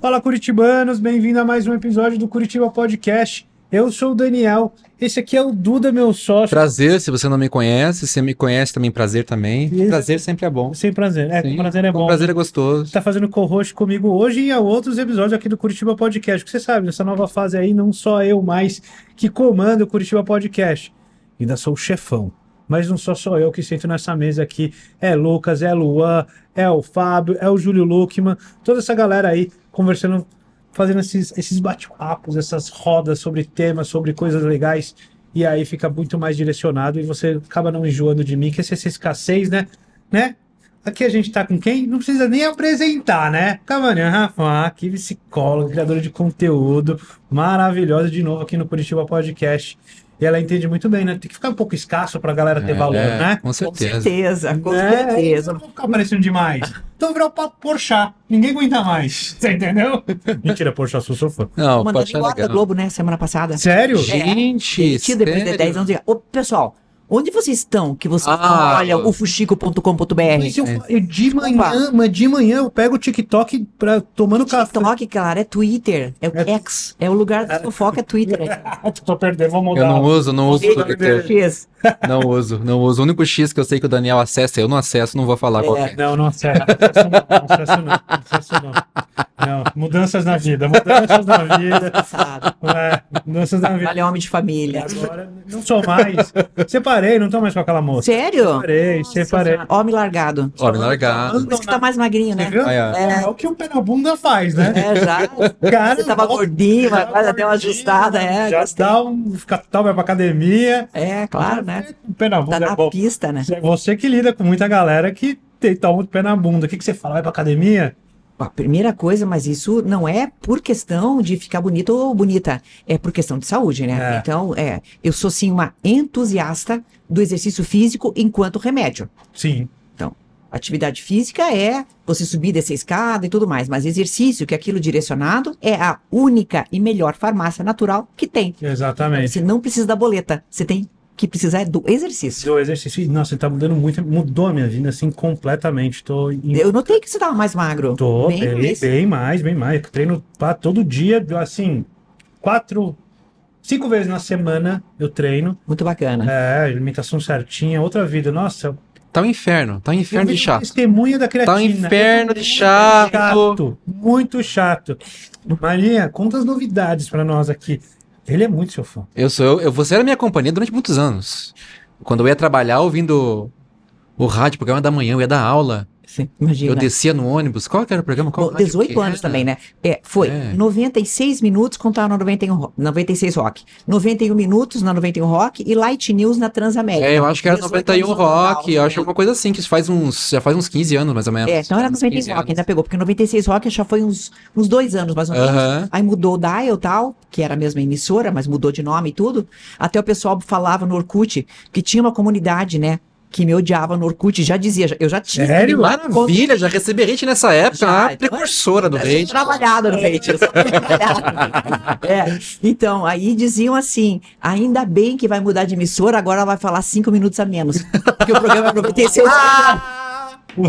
Fala Curitibanos, bem-vindo a mais um episódio do Curitiba Podcast. Eu sou o Daniel, esse aqui é o Duda, meu sócio. Prazer, se você não me conhece, se me conhece também, prazer também. Prazer sempre é bom. Sem prazer, é, Sim, prazer é, é bom. Prazer é gostoso. Tá fazendo co-host comigo hoje e a outros episódios aqui do Curitiba Podcast, que você sabe, nessa nova fase aí, não só eu mais que comando o Curitiba Podcast. Ainda sou o chefão mas não sou só eu que sinto nessa mesa aqui. É Lucas, é Luan, é o Fábio, é o Júlio Luckman, toda essa galera aí conversando, fazendo esses, esses bate-papos, essas rodas sobre temas, sobre coisas legais. E aí fica muito mais direcionado e você acaba não enjoando de mim, que é essa escassez, né? Né? Aqui a gente tá com quem? Não precisa nem apresentar, né? Cavani Rafa, aqui psicólogo, criadora de conteúdo, maravilhosa de novo aqui no Curitiba Podcast. E ela entende muito bem, né? Tem que ficar um pouco escasso para a galera ter é, valor, é, né? Com certeza. Com é, certeza, com certeza. Não ficar parecendo demais. Então virou pra Porchat. Ninguém aguenta mais. Você entendeu? Mentira, Porchat, sou seu fã. Não, Mandando igual da Globo, né? Semana passada. Sério? Gente! É, depois sério? de 10 anos. Ô, pessoal, Onde vocês estão que vocês ah, olham o fuxico.com.br? É. de manhã, mas de manhã eu pego o TikTok para tomando TikTok, café. TikTok, cara, é Twitter. É o é, X. É o lugar da é. fofoca, é Twitter. É. Tô perdendo, vou mudar. Eu não uso, não uso Twitter. X. Não uso, não uso. O único X que eu sei que o Daniel acessa, eu não acesso, não vou falar é. qual é. Não, não acesso, não acesso não, não acesso não. Acesso não. Não, mudanças na vida, mudanças na vida. É, mudanças na vida. É homem de família. Agora, não sou mais. Separei, não tô mais com aquela moça. Sério? Separei, Nossa, separei. Homem largado. Homem largado. Por isso que tá mais magrinho, né? É. é. o que um pé na bunda faz, né? É, já. Cara, Você tava gordinho, mas agora até uma ajustada, é. Já gostei. dá um catal vai pra academia. É, claro, né? O é pé na bunda tá na é bom. pista, né? Você que lida com muita galera que tem, tá o pé na bunda. O que, que você fala? Vai pra academia? A primeira coisa, mas isso não é por questão de ficar bonito ou bonita, é por questão de saúde, né? É. Então, é, eu sou sim uma entusiasta do exercício físico enquanto remédio. Sim. Então, atividade física é você subir dessa escada e tudo mais, mas exercício, que é aquilo direcionado, é a única e melhor farmácia natural que tem. Exatamente. Então, você não precisa da boleta, você tem que precisar é do exercício. Do exercício. Nossa, tá mudando muito. Mudou a minha vida, assim, completamente. Tô em... Eu notei que você tava mais magro. Tô, bem, bem mais, bem mais. Bem mais. Treino para todo dia, assim, quatro, cinco vezes na semana eu treino. Muito bacana. É, alimentação certinha, outra vida. Nossa, Tá um inferno, tá um inferno de chato. Testemunha da creatina. Tá um inferno de chato. chato. Muito chato. Marinha, conta as novidades para nós aqui. Ele é muito seu fã. Eu sou, eu, eu, você era minha companhia durante muitos anos. Quando eu ia trabalhar ouvindo o rádio, programa da manhã, eu ia dar aula. Sim, imagina. Eu descia no ônibus, qual que era o programa? Qual Bom, 18 anos também, né? É, foi é. 96 minutos quando na 91, 96 Rock. 91 minutos na 91 Rock e Light News na Transamérica. É, eu acho que era 91 Rock, Natal, eu né? acho alguma é coisa assim, que faz uns, já faz uns 15 anos mais ou menos. É, então era 96 Rock, ainda pegou, porque 96 Rock já foi uns, uns dois anos mais ou menos. Uh -huh. Aí mudou o Dial tal, que era a mesma emissora, mas mudou de nome e tudo. Até o pessoal falava no Orkut que tinha uma comunidade, né? que me odiava no Orkut, já dizia, eu já tinha. Sério? Maravilha, já recebi hate nessa época, já, então a é precursora do hate. Trabalhada no hate, eu é. Então, aí diziam assim, ainda bem que vai mudar de emissora, agora vai falar cinco minutos a menos, porque o programa prometeu é ah!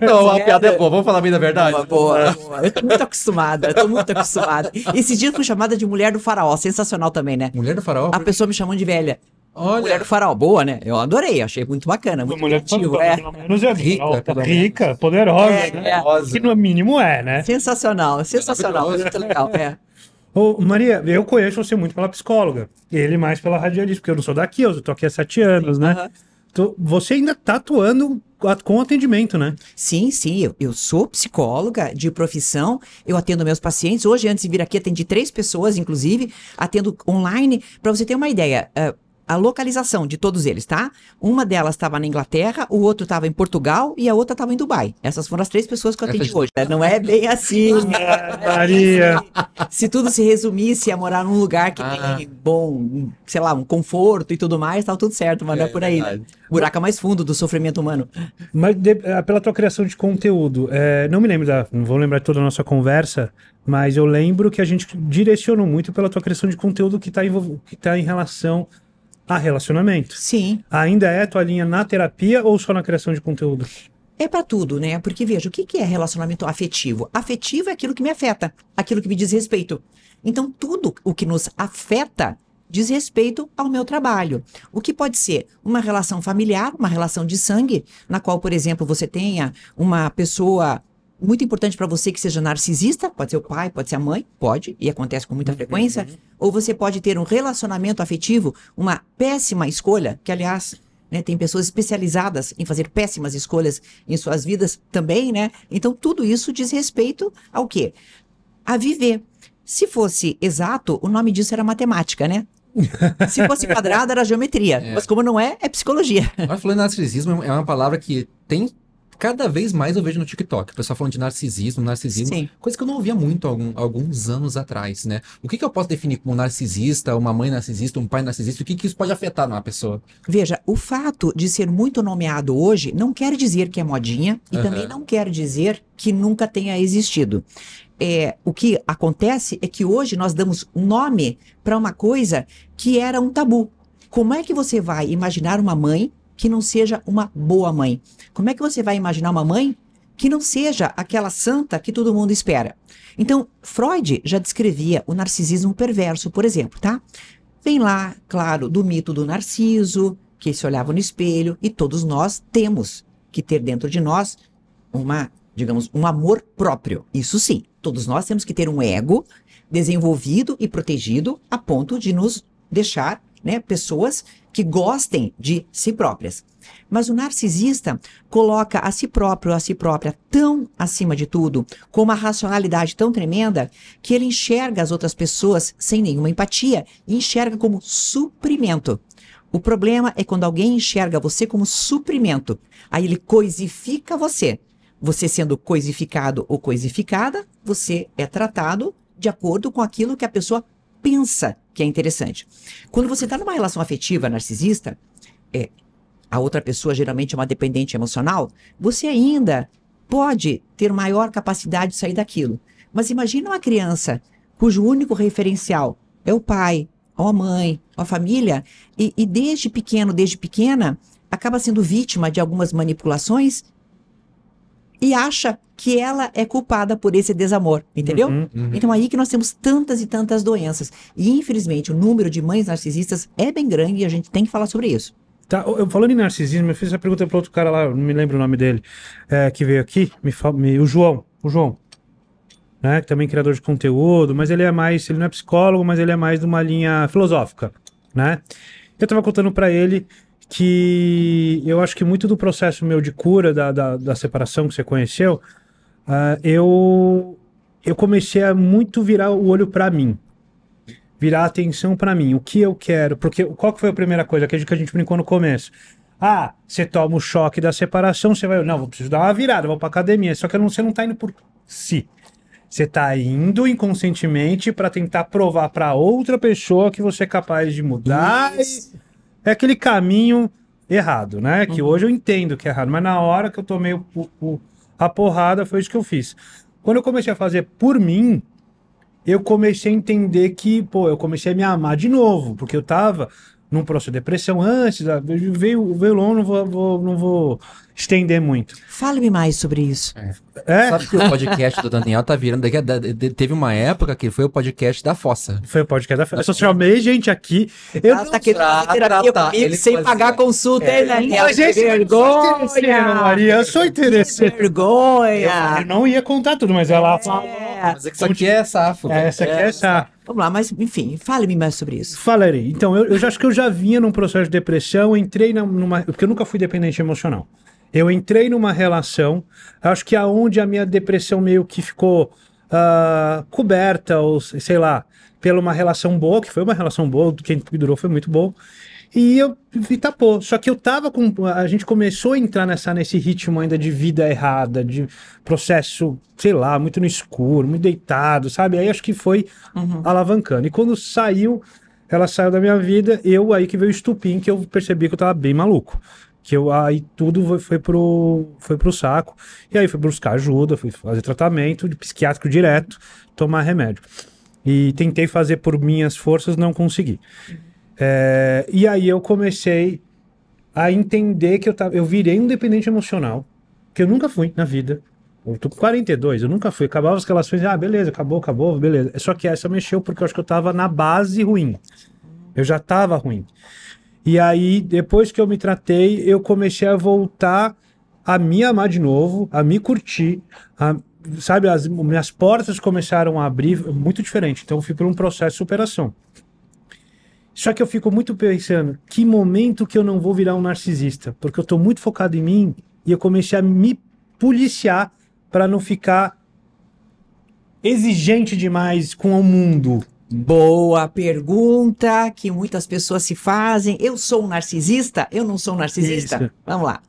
Não, a piada é boa, vamos falar bem da verdade? Boa, boa, boa. Eu tô muito acostumada, eu tô muito acostumada. Esse dia eu fui chamada de mulher do faraó, sensacional também, né? Mulher do faraó? A pessoa me chamou de velha. Olha. Mulher do Farol, boa, né? Eu adorei, achei muito bacana, muito mulher criativo. Farol, é. Né? Pelo menos é rica, rica, né? rica poderosa, é, né? É. Que no mínimo é, né? Sensacional, é sensacional, é muito legal, é. Ô, Maria, eu conheço você muito pela psicóloga, ele mais pela radialista, porque eu não sou daqui, eu tô aqui há sete anos, sim, né? Uh -huh. então, você ainda tá atuando com atendimento, né? Sim, sim. Eu, sou psicóloga de profissão, eu atendo meus pacientes. Hoje, antes de vir aqui, atendi três pessoas, inclusive, atendo online. Para você ter uma ideia, eh, a localização de todos eles, tá? Uma delas estava na Inglaterra, o outro estava em Portugal e a outra estava em Dubai. Essas foram as três pessoas que eu atendi hoje. Né? Não é bem assim. Ah, Maria! Se tudo se resumisse a morar num lugar que ah. tem bom, sei lá, um conforto e tudo mais, tá tudo certo, mas é, não é por aí, né? Buraco é mais fundo do sofrimento humano. Mas de, ah, pela tua criação de conteúdo, é, não me lembro da. Não vou lembrar toda a nossa conversa, mas eu lembro que a gente direcionou muito pela tua criação de conteúdo que está que tá em relação a relacionamento. Sim. Ainda é tua linha na terapia ou só na criação de conteúdo? É para tudo, né? Porque veja, o que, que é relacionamento afetivo? Afetivo é aquilo que me afeta, aquilo que me diz respeito. Então, tudo o que nos afeta diz respeito ao meu trabalho. O que pode ser uma relação familiar, uma relação de sangue, na qual, por exemplo, você tenha uma pessoa muito importante para você que seja narcisista, pode ser o pai, pode ser a mãe, pode, e acontece com muita uhum. frequência, ou você pode ter um relacionamento afetivo, uma péssima escolha, que aliás, né, tem pessoas especializadas em fazer péssimas escolhas em suas vidas também, né? Então tudo isso diz respeito ao quê? A viver. Se fosse exato, o nome disso era matemática, né? Se fosse quadrado, era geometria. É. Mas como não é, é psicologia. Mas falando narcisismo, é uma palavra que tem cada vez mais eu vejo no TikTok. O pessoal falando de narcisismo, narcisismo, Sim. coisa que eu não ouvia muito algum, alguns anos atrás, né? O que, que eu posso definir como narcisista, uma mãe narcisista, um pai narcisista? O que, que isso pode afetar numa pessoa? Veja, o fato de ser muito nomeado hoje não quer dizer que é modinha e uhum. também não quer dizer que nunca tenha existido. É, o que acontece é que hoje nós damos nome para uma coisa que era um tabu. Como é que você vai imaginar uma mãe que não seja uma boa mãe. Como é que você vai imaginar uma mãe que não seja aquela santa que todo mundo espera. Então, Freud já descrevia o narcisismo perverso, por exemplo, tá? Vem lá, claro, do mito do narciso, que se olhava no espelho, e todos nós temos que ter dentro de nós uma, digamos, um amor próprio. Isso sim, todos nós temos que ter um ego desenvolvido e protegido a ponto de nos deixar né? Pessoas que gostem de si próprias. Mas o narcisista coloca a si próprio, a si própria, tão acima de tudo, com uma racionalidade tão tremenda, que ele enxerga as outras pessoas sem nenhuma empatia e enxerga como suprimento. O problema é quando alguém enxerga você como suprimento. Aí ele coisifica você. Você sendo coisificado ou coisificada, você é tratado de acordo com aquilo que a pessoa pensa que é interessante. Quando você está numa relação afetiva narcisista, é, a outra pessoa geralmente é uma dependente emocional, você ainda pode ter maior capacidade de sair daquilo. Mas imagina uma criança cujo único referencial é o pai, ou a mãe, ou a família, e, e desde pequeno, desde pequena, acaba sendo vítima de algumas manipulações e acha que ela é culpada por esse desamor, entendeu? Uhum, uhum. Então aí que nós temos tantas e tantas doenças. E infelizmente o número de mães narcisistas é bem grande e a gente tem que falar sobre isso. Tá, eu, falando em narcisismo, eu fiz essa pergunta para outro cara lá, não me lembro o nome dele, é, que veio aqui, me, me, o João, o João, né, que também é criador de conteúdo, mas ele é mais, ele não é psicólogo, mas ele é mais de uma linha filosófica, né? Eu estava contando para ele que eu acho que muito do processo meu de cura da, da, da separação que você conheceu, uh, eu, eu comecei a muito virar o olho para mim. Virar a atenção para mim, o que eu quero. Porque qual que foi a primeira coisa? Aquilo que a gente brincou no começo. Ah, você toma o choque da separação, você vai. Não, vou precisar dar uma virada, vou pra academia. Só que não, você não tá indo por si. Você tá indo inconscientemente para tentar provar para outra pessoa que você é capaz de mudar. Isso é aquele caminho errado, né? Que uhum. hoje eu entendo que é errado, mas na hora que eu tomei o, o, a porrada foi isso que eu fiz. Quando eu comecei a fazer por mim, eu comecei a entender que, pô, eu comecei a me amar de novo, porque eu tava num processo de depressão antes, veio, veio longo, não vou, não vou estender muito. Fale-me mais sobre isso. É. É? Sabe que o podcast do Daniel tá virando. Teve uma época que foi o podcast da Fossa. Foi o podcast da Fossa. Eu só chamei gente aqui. Eu ah, tá querendo terapia tá, comigo sem fazia. pagar consulta, é. Daniel? Mas gente, é vergonha, Maria. Eu sou interessante. Que Vergonha. Eu, eu não ia contar tudo, mas ela é. falou. Mas é que isso aqui é safo. É, isso aqui é, é safo. Vamos lá, mas enfim, fale-me mais sobre isso. Falarei. Então, eu, eu acho que eu já vinha num processo de depressão, entrei numa. Porque eu nunca fui dependente emocional. Eu entrei numa relação, acho que aonde a minha depressão meio que ficou uh, coberta, ou sei lá, pela uma relação boa, que foi uma relação boa, quem durou foi muito bom. E eu e tapou. Só que eu tava com. A gente começou a entrar nessa, nesse ritmo ainda de vida errada, de processo, sei lá, muito no escuro, muito deitado, sabe? Aí acho que foi uhum. alavancando. E quando saiu, ela saiu da minha vida, eu aí que veio o estupim, que eu percebi que eu tava bem maluco que eu aí tudo foi, pro foi pro saco. E aí fui buscar ajuda, fui fazer tratamento de psiquiátrico direto, tomar remédio. E tentei fazer por minhas forças, não consegui. Uhum. É, e aí eu comecei a entender que eu tava, eu virei um dependente emocional, que eu nunca fui na vida. Eu tô com 42, eu nunca fui. Acabava as relações, ah, beleza, acabou, acabou, beleza. Só que essa mexeu porque eu acho que eu tava na base ruim. Eu já tava ruim. E aí, depois que eu me tratei, eu comecei a voltar a me amar de novo, a me curtir, a, sabe, as minhas portas começaram a abrir, muito diferente. Então, eu fui por um processo de superação. Só que eu fico muito pensando, que momento que eu não vou virar um narcisista? Porque eu estou muito focado em mim e eu comecei a me policiar para não ficar exigente demais com o mundo. Boa pergunta que muitas pessoas se fazem. Eu sou um narcisista? Eu não sou um narcisista? Isso. Vamos lá.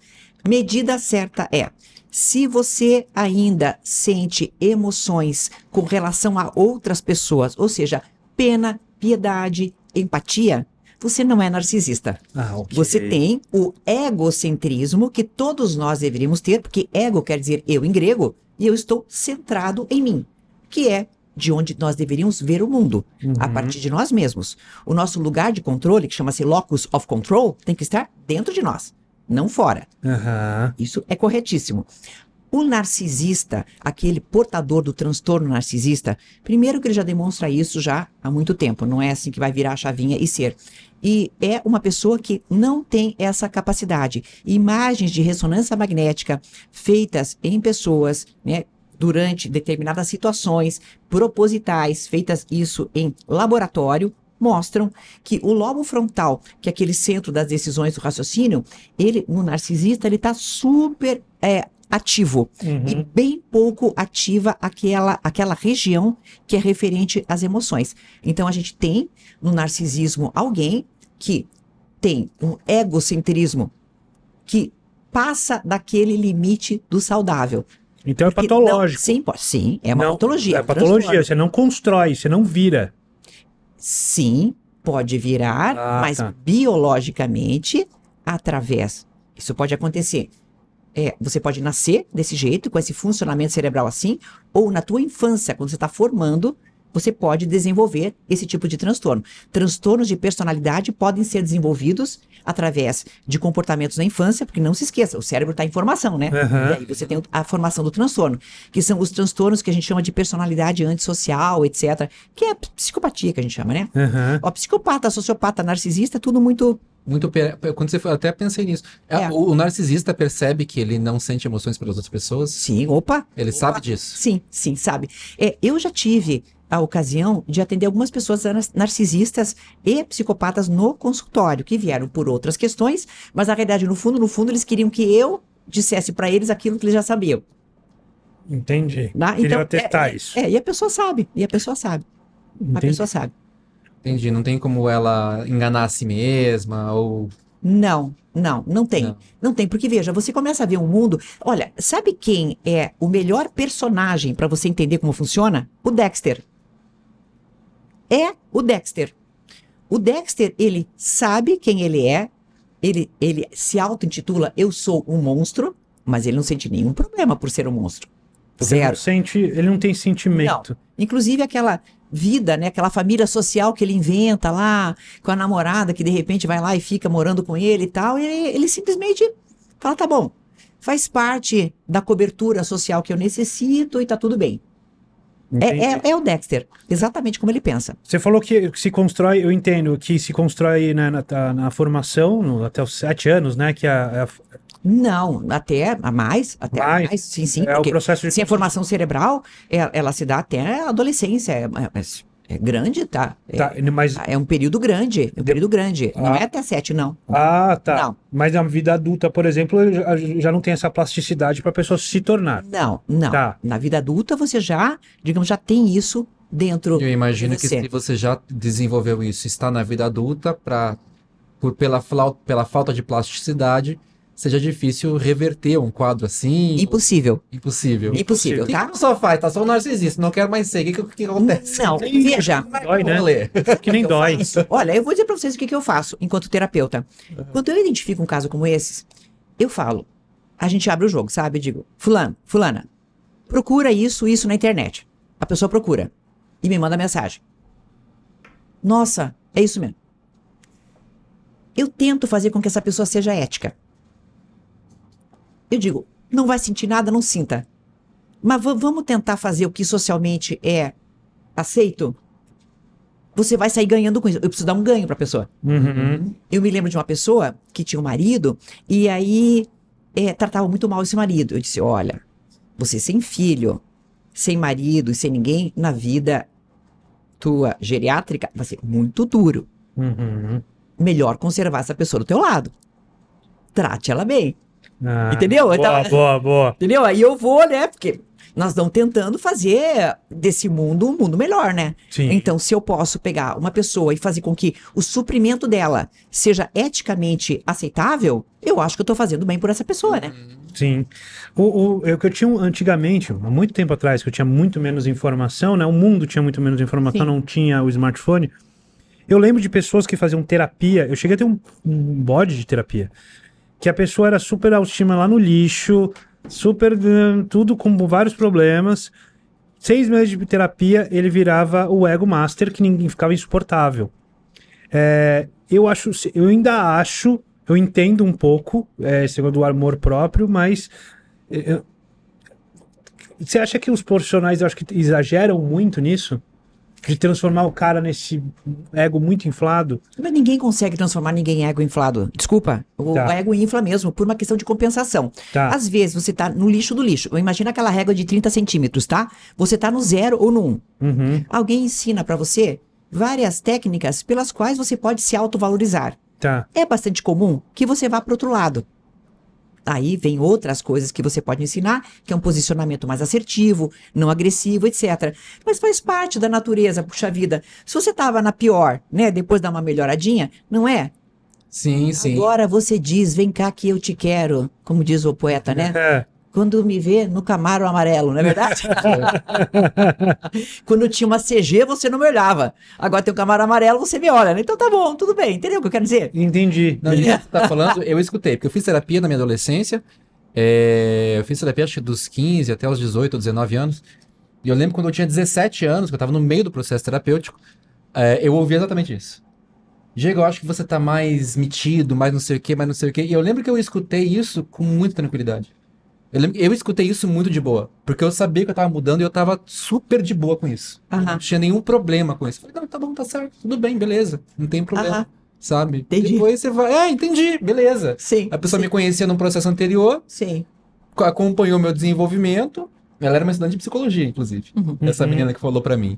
Medida certa é: se você ainda sente emoções com relação a outras pessoas, ou seja, pena, piedade, empatia, você não é narcisista. Ah, okay. Você tem o egocentrismo que todos nós deveríamos ter, porque ego quer dizer eu em grego, e eu estou centrado em mim, que é de onde nós deveríamos ver o mundo, uhum. a partir de nós mesmos. O nosso lugar de controle, que chama-se locus of control, tem que estar dentro de nós, não fora. Uhum. Isso é corretíssimo. O narcisista, aquele portador do transtorno narcisista, primeiro que ele já demonstra isso já há muito tempo, não é assim que vai virar a chavinha e ser. E é uma pessoa que não tem essa capacidade. Imagens de ressonância magnética feitas em pessoas, né, durante determinadas situações propositais, feitas isso em laboratório, mostram que o lobo frontal, que é aquele centro das decisões do raciocínio, ele no narcisista ele está super é, ativo uhum. e bem pouco ativa aquela, aquela região que é referente às emoções. Então a gente tem no narcisismo alguém que tem um egocentrismo que passa daquele limite do saudável. Então é Porque é patológico. Não, sim, sim, é uma não, patologia. É, é patologia, você não constrói, você não vira. Sim, pode virar, ah, mas tá. biologicamente, através. Isso pode acontecer. É, você pode nascer desse jeito, com esse funcionamento cerebral assim, ou na tua infância, quando você está formando, você pode desenvolver esse tipo de transtorno. Transtornos de personalidade podem ser desenvolvidos através de comportamentos na infância, porque não se esqueça, o cérebro está em formação, né? Uhum. E aí você tem a formação do transtorno, que são os transtornos que a gente chama de personalidade antissocial, etc., que é psicopatia que a gente chama, né? Uhum. O psicopata, sociopata, narcisista, é tudo muito muito quando você até pensei nisso. É, é. O, o, narcisista percebe que ele não sente emoções pelas outras pessoas? Sim, opa. Ele opa. sabe disso? Sim, sim, sabe. É, eu já tive a ocasião de atender algumas pessoas narcisistas e psicopatas no consultório, que vieram por outras questões, mas na realidade, no fundo, no fundo, eles queriam que eu dissesse para eles aquilo que eles já sabiam. Entendi. Tá? Então, testar é, isso. É, e a pessoa sabe, e a pessoa sabe. Entendi. A pessoa sabe. Entendi, não tem como ela enganar a si mesma ou não, não, não tem. Não. não. tem, porque veja, você começa a ver um mundo. Olha, sabe quem é o melhor personagem para você entender como funciona? O Dexter é o Dexter. O Dexter, ele sabe quem ele é, ele, ele se auto-intitula Eu sou um monstro, mas ele não sente nenhum problema por ser um monstro. Porque Zero. Ele não, sente, ele não tem sentimento. Não. Inclusive aquela vida, né? Aquela família social que ele inventa lá, com a namorada que de repente vai lá e fica morando com ele e tal. E ele, ele simplesmente fala: tá bom, faz parte da cobertura social que eu necessito e tá tudo bem. É, é, é, o Dexter, exatamente como ele pensa. Você falou que se constrói, eu entendo, que se constrói né, na, na, tá, na, formação no, até os sete anos, né? Que a, a... Não, até a mais, até mais, mais sim, sim. É o processo de... Sem a é formação cerebral, ela, é, ela se dá até a adolescência, é, é é grande, tá. É, tá, mas... é um período grande. É um período grande. Ah. Não é até sete, não. Ah, tá. Não. Mas na vida adulta, por exemplo, já não tem essa plasticidade para a pessoa se tornar. Não, não. Tá. Na vida adulta, você já, digamos, já tem isso dentro. Eu imagino de você. que se você já desenvolveu isso, está na vida adulta, pra, por, pela, pela falta de plasticidade, seja difícil reverter um quadro assim. Impossível. Ou... Impossível. Impossível, tá? não que, só faz? Tá só um narcisista, não quero mais ser. O que, que, que acontece? Não, veja. Dói, né? Que nem dói. Olha, eu vou dizer pra vocês o que, que eu faço enquanto terapeuta. Uhum. Quando eu identifico um caso como esses, eu falo, a gente abre o jogo, sabe? digo, fulano, fulana, procura isso, isso na internet. A pessoa procura e me manda mensagem. Nossa, é isso mesmo. Eu tento fazer com que essa pessoa seja ética. Eu digo, não vai sentir nada, não sinta. Mas vamos tentar fazer o que socialmente é aceito? Você vai sair ganhando com isso. Eu preciso dar um ganho para a pessoa. Uhum. Eu me lembro de uma pessoa que tinha um marido e aí é, tratava muito mal esse marido. Eu disse: olha, você sem filho, sem marido e sem ninguém na vida tua geriátrica vai ser muito duro. Uhum. Melhor conservar essa pessoa do teu lado. Trate ela bem. Ah, entendeu? Boa, boa, boa. Entendeu? Aí eu vou, né? Porque nós estamos tentando fazer desse mundo um mundo melhor, né? Sim. Então, se eu posso pegar uma pessoa e fazer com que o suprimento dela seja eticamente aceitável, eu acho que eu estou fazendo bem por essa pessoa, né? Uhum. Sim. O, o, eu que eu tinha antigamente, há muito tempo atrás, que eu tinha muito menos informação, né? O mundo tinha muito menos informação, Sim. não tinha o smartphone. Eu lembro de pessoas que faziam terapia. Eu cheguei a ter um, um bode de terapia que a pessoa era super autoestima lá no lixo, super tudo com vários problemas. Seis meses de terapia, ele virava o ego master que ninguém ficava insuportável. É, eu acho, eu ainda acho, eu entendo um pouco é, o amor próprio, mas é, é, você acha que os profissionais, eu acho que exageram muito nisso? de transformar o cara nesse ego muito inflado. Mas ninguém consegue transformar ninguém em ego inflado. Desculpa, o tá. ego infla mesmo, por uma questão de compensação. Tá. Às vezes você tá no lixo do lixo. Imagina aquela régua de 30 centímetros, tá? Você tá no zero ou no um. Uhum. Alguém ensina para você várias técnicas pelas quais você pode se autovalorizar. Tá. É bastante comum que você vá para outro lado. Aí vem outras coisas que você pode ensinar, que é um posicionamento mais assertivo, não agressivo, etc. Mas faz parte da natureza, puxa vida. Se você estava na pior, né, depois dá uma melhoradinha, não é? Sim, sim. Agora você diz, vem cá que eu te quero, como diz o poeta, né? É quando me vê no Camaro amarelo, não é verdade? quando tinha uma CG, você não me olhava. Agora tem um Camaro amarelo, você me olha. Então tá bom, tudo bem. Entendeu o que eu quero dizer? Entendi. Não, isso que tá falando, eu escutei, porque eu fiz terapia na minha adolescência. É, eu fiz terapia acho que dos 15 até os 18 ou 19 anos. E eu lembro quando eu tinha 17 anos, que eu tava no meio do processo terapêutico, é, eu ouvi exatamente isso. Diego, eu acho que você tá mais metido, mais não sei o quê, mais não sei o quê. E eu lembro que eu escutei isso com muita tranquilidade. Eu, eu escutei isso muito de boa, porque eu sabia que eu tava mudando e eu tava super de boa com isso. Uhum. Não tinha nenhum problema com isso. Falei, não, tá bom, tá certo, tudo bem, beleza, não tem problema. Uhum. Sabe? Entendi. Depois você vai, ah, entendi, beleza. Sim. A pessoa sim. me conhecia num processo anterior. Sim. Acompanhou meu desenvolvimento. Ela era uma estudante de psicologia, inclusive. Uhum. Essa uhum. menina que falou para mim.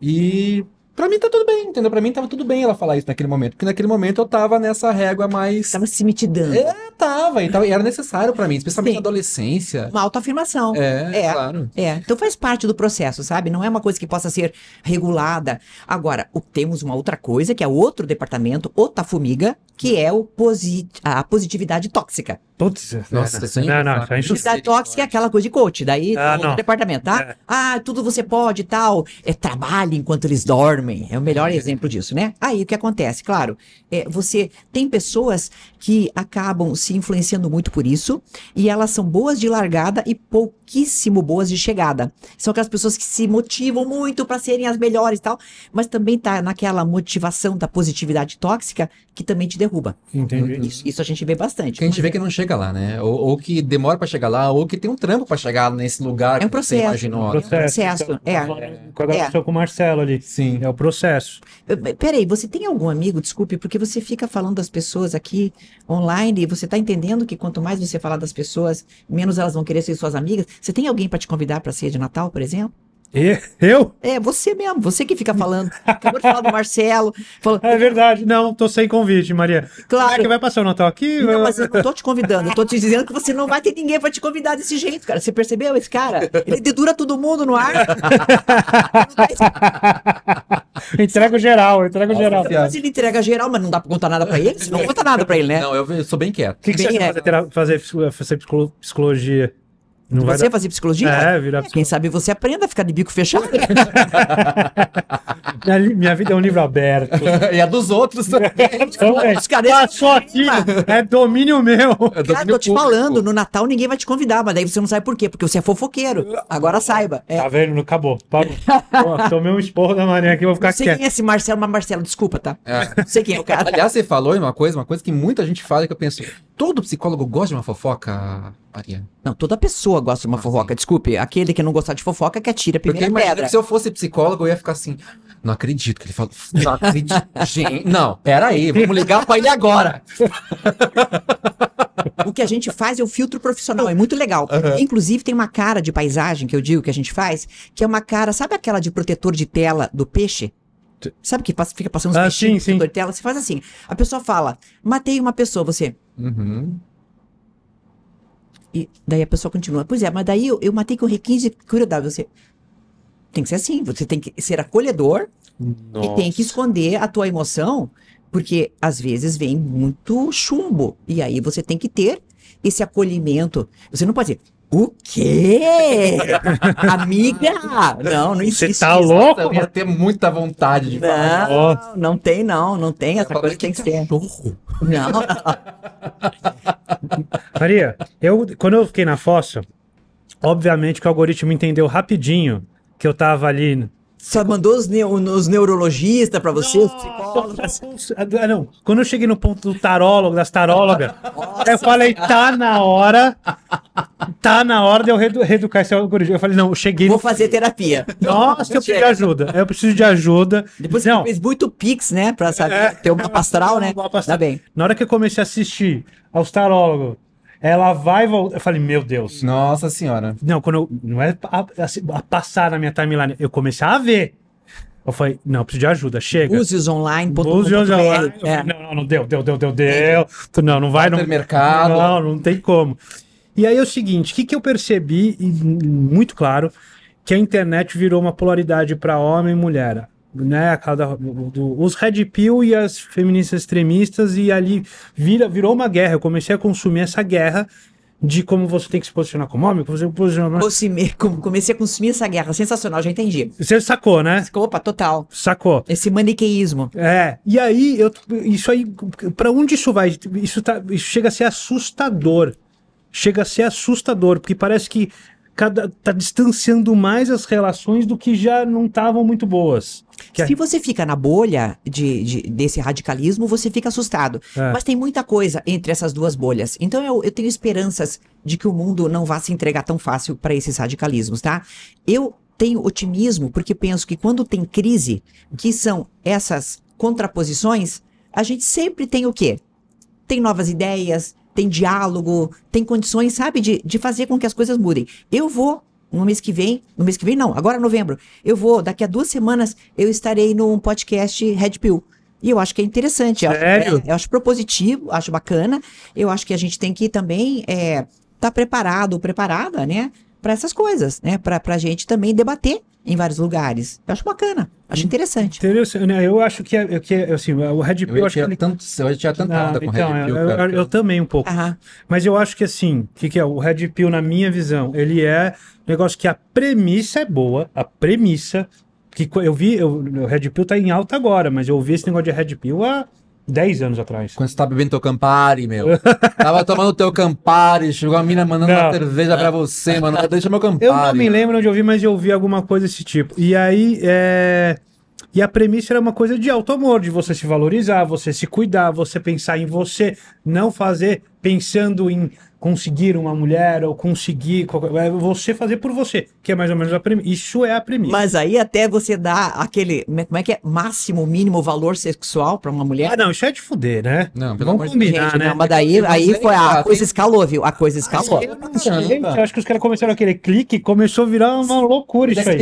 E Pra mim tá tudo bem, entendeu? Pra mim tava tudo bem ela falar isso naquele momento. Porque naquele momento eu tava nessa régua mais. Tava se mitidando. É, tava. E, tava, e era necessário pra mim, especialmente na adolescência. Uma autoafirmação. É, é, claro. É. Então faz parte do processo, sabe? Não é uma coisa que possa ser regulada. Agora, o, temos uma outra coisa, que é outro departamento, o Tafumiga, que é o posi a positividade tóxica. Putz, nossa, é. isso é não, não, isso é Positividade tóxica é aquela coisa de coach, daí ah, outro departamento, tá? É. Ah, tudo você pode e tal. É, trabalhe enquanto eles dormem é o melhor exemplo disso, né? Aí o que acontece? Claro, é, você tem pessoas que acabam se influenciando muito por isso e elas são boas de largada e pouquíssimo boas de chegada. São aquelas pessoas que se motivam muito para serem as melhores e tal, mas também tá naquela motivação da positividade tóxica que também te derruba. Entendi. Isso, isso a gente vê bastante. Que a gente vê que não chega lá, né? Ou, ou que demora para chegar lá, ou que tem um trampo para chegar nesse lugar. É um processo. Você imaginou. É um processo. É. Um processo. é. é. Com a pessoa com o Marcelo ali. Sim. É o processo. Peraí, você tem algum amigo, desculpe, porque você fica falando das pessoas aqui online e você está entendendo que quanto mais você falar das pessoas, menos elas vão querer ser suas amigas. Você tem alguém para te convidar para a ceia de Natal, por exemplo? É? É. Eu? É, você mesmo, você que fica falando. Acabou de falar do Marcelo. Falou... É verdade, não, tô sem convite, Maria. Claro. É que vai passar o Natal aqui? Não, mas eu não tô te convidando, eu tô te dizendo que você não vai ter ninguém pra te convidar desse jeito, cara. Você percebeu esse cara? Ele dedura todo mundo no ar. entrega geral, entrega geral. Mas ele entrega geral, mas não dá pra contar nada pra ele? Você não conta nada pra ele, né? Não, eu sou bem quieto. O que, que você acha é... fazer, fazer, fazer psicologia? Não você dar... fazer psicologia? É, virar é, psicologia. Quem sabe você aprenda a ficar de bico fechado. minha, minha, vida é um livro aberto. e a dos outros também. também. Os caras, só aqui, é domínio meu. É domínio Cara, tô te público. falando, no Natal ninguém vai te convidar, mas daí você não sabe por quê, porque você é fofoqueiro. Agora saiba. É. Tá vendo? Não acabou. Pô, tomei um esporro da Marinha aqui, vou ficar quieto. Não sei quieto. quem é esse Marcelo, mas Marcelo, desculpa, tá? É. Não sei quem é o cara. Aliás, você falou uma coisa, uma coisa que muita gente fala que eu penso, todo psicólogo gosta de uma fofoca, Maria? Não, toda pessoa gosta de uma ah, fofoca. Sim. Desculpe, aquele que não gostar de fofoca que atira a primeira Porque pedra. Que se eu fosse psicólogo, eu ia ficar assim. Não acredito que ele falou. Não acredito. Gente, não, peraí, vamos ligar pra ele agora. o que a gente faz é o filtro profissional, é muito legal. Uhum. Inclusive, tem uma cara de paisagem que eu digo que a gente faz, que é uma cara, sabe aquela de protetor de tela do peixe? Sabe que passa, fica passando uns ah, bichinhos sim, sim. de tela? Você faz assim. A pessoa fala, matei uma pessoa, você. Uhum. E daí a pessoa continua, pois é, mas daí eu, eu matei com requinte de crueldade. Você tem que ser assim, você tem que ser acolhedor Nossa. e tem que esconder a tua emoção, porque às vezes vem muito chumbo. E aí você tem que ter esse acolhimento. Você não pode dizer, o quê? Amiga? Não, não existe. Você tá louco? Eu ia ter muita vontade de não, falar. Não, não tem, não. Não tem. Essa coisa tem que ser. Cachorro. Não. Maria, eu, quando eu fiquei na fossa, obviamente que o algoritmo entendeu rapidinho que eu tava ali só mandou os, ne os neurologistas para você, então, ah, não, quando eu cheguei no ponto do tarólogo, das tarólogas, eu falei, tá na hora. Tá na hora de eu redu reeducar esse algoritmo. Eu falei, não, eu cheguei. Vou no... fazer terapia. Nossa, eu preciso de ajuda. Eu preciso de ajuda. Depois não. você fez muito pix, né? Pra saber, é, ter uma pastoral, né? Uma tá pastoral. bem. Na hora que eu comecei a assistir aos tarólogos, ela vai voltar. Eu falei, meu Deus. Nossa senhora. Não, quando eu. Não é a, a, assim, a passar na minha timeline. Eu comecei a ver. Eu falei, não, eu preciso de ajuda, chega. Uses online. Uses online. É. Não, não, não deu, deu, deu, deu, deu. Não, não vai. Não, mercado. Não, não tem como. E aí é o seguinte, o que, que eu percebi, muito claro, que a internet virou uma polaridade para homem e mulher né, cada, do, os Red Pill e as feministas extremistas, e ali vira, virou uma guerra. Eu comecei a consumir essa guerra de como você tem que se posicionar como homem, como você posicionar... Consumir, comecei a consumir essa guerra, sensacional, já entendi. Você sacou, né? Opa, total. Sacou. Esse maniqueísmo. É, e aí, eu, isso aí, para onde isso vai? Isso, tá, isso chega a ser assustador. Chega a ser assustador, porque parece que cada tá distanciando mais as relações do que já não estavam muito boas. Que Se é... você fica na bolha de, de, desse radicalismo, você fica assustado. É. Mas tem muita coisa entre essas duas bolhas. Então eu, eu tenho esperanças de que o mundo não vá se entregar tão fácil para esses radicalismos, tá? Eu tenho otimismo porque penso que quando tem crise, que são essas contraposições, a gente sempre tem o quê? Tem novas ideias, tem diálogo, tem condições, sabe, de, de fazer com que as coisas mudem. Eu vou no mês que vem, no mês que vem não, agora é novembro, eu vou, daqui a duas semanas, eu estarei num podcast Red Pill. E eu acho que é interessante. Sério? Eu acho, é, eu acho propositivo, acho bacana. Eu acho que a gente tem que também estar é, tá preparado preparada, né? Para essas coisas, né? Para a gente também debater em vários lugares. Eu acho bacana, acho interessante. Interessante, né? Eu acho que, é, é, que é, assim, o Red Pill... Eu tinha ele... tanto, eu tinha tanta ah, onda com o Red então, Pill. Eu, eu, eu também um pouco. Mas eu acho que assim, o que, que é? O Red Pill, na minha visão, ele é um negócio que a premissa é boa, a premissa... Que eu vi, o Red Pill tá em alta agora, mas eu ouvi esse negócio de Red Pill há a 10 anos atrás. Quando você tá bebendo teu Campari, meu. Tava tomando teu Campari, chegou a mina mandando não. uma cerveja pra você, mano. Deixa meu Campari. Eu não me lembro onde eu vi, mas eu vi alguma coisa desse tipo. E aí, é... E a premissa era uma coisa de auto-amor, de você se valorizar, você se cuidar, você pensar em você, não fazer pensando em conseguir uma mulher ou conseguir é você fazer por você, que é mais ou menos a premissa. Isso é a premissa. Mas aí até você dá aquele, como é que é, máximo, mínimo valor sexual para uma mulher? Ah, não, isso é de fuder, né? Não, pelo Vamos combinar, gente, né? Não, mas daí, aí foi a coisa assim, escalou, viu? A coisa escalou. Assim, eu eu acho que os caras começaram aquele clique e começou a virar uma loucura isso aí.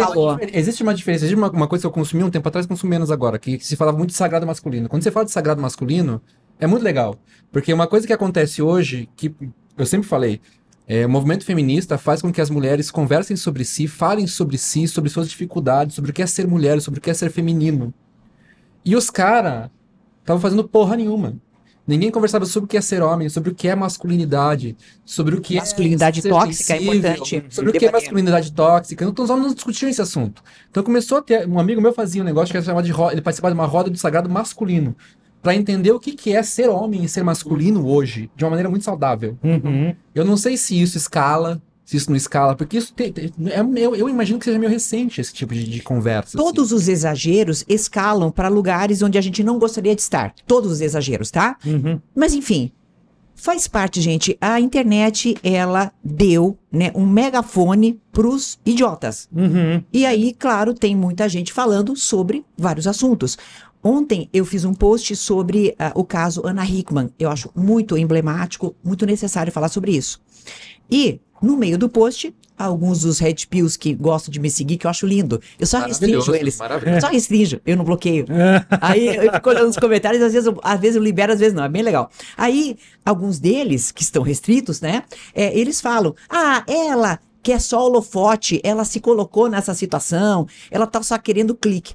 Existe uma diferença, existe uma, uma coisa que eu consumi um tempo atrás consumi consumo menos agora, que se falava muito de sagrado masculino. Quando você fala de sagrado masculino, é muito legal. Porque uma coisa que acontece hoje, que eu sempre falei, é, o movimento feminista faz com que as mulheres conversem sobre si, falem sobre si, sobre suas dificuldades, sobre o que é ser mulher, sobre o que é ser feminino. E os caras estavam fazendo porra nenhuma. Ninguém conversava sobre o que é ser homem, sobre o que é masculinidade, sobre o que masculinidade é. Masculinidade tóxica é importante. Sobre o que é masculinidade tóxica. Então os homens não discutiam esse assunto. Então começou a ter. Um amigo meu fazia um negócio que era chamado de Ele participava de uma roda do sagrado masculino para entender o que, que é ser homem e ser masculino hoje, de uma maneira muito saudável. Uhum. Eu não sei se isso escala, se isso não escala, porque isso tem, é, eu, eu, imagino que seja meio recente esse tipo de, de conversa. Assim. Todos assim. os exageros escalam para lugares onde a gente não gostaria de estar. Todos os exageros, tá? Uhum. Mas enfim, faz parte, gente. A internet, ela deu né, um megafone pros idiotas. Uhum. E aí, claro, tem muita gente falando sobre vários assuntos. Ontem eu fiz um post sobre uh, o caso Ana Hickman. Eu acho muito emblemático, muito necessário falar sobre isso. E, no meio do post, alguns dos red pills que gostam de me seguir, que eu acho lindo. Eu só restringo eles. Eu só restringo, eu não bloqueio. Aí eu fico olhando nos comentários, às vezes, eu, às vezes eu libero, às vezes não. É bem legal. Aí, alguns deles, que estão restritos, né? É, eles falam: ah, ela quer é só holofote, ela se colocou nessa situação, ela tá só querendo clique.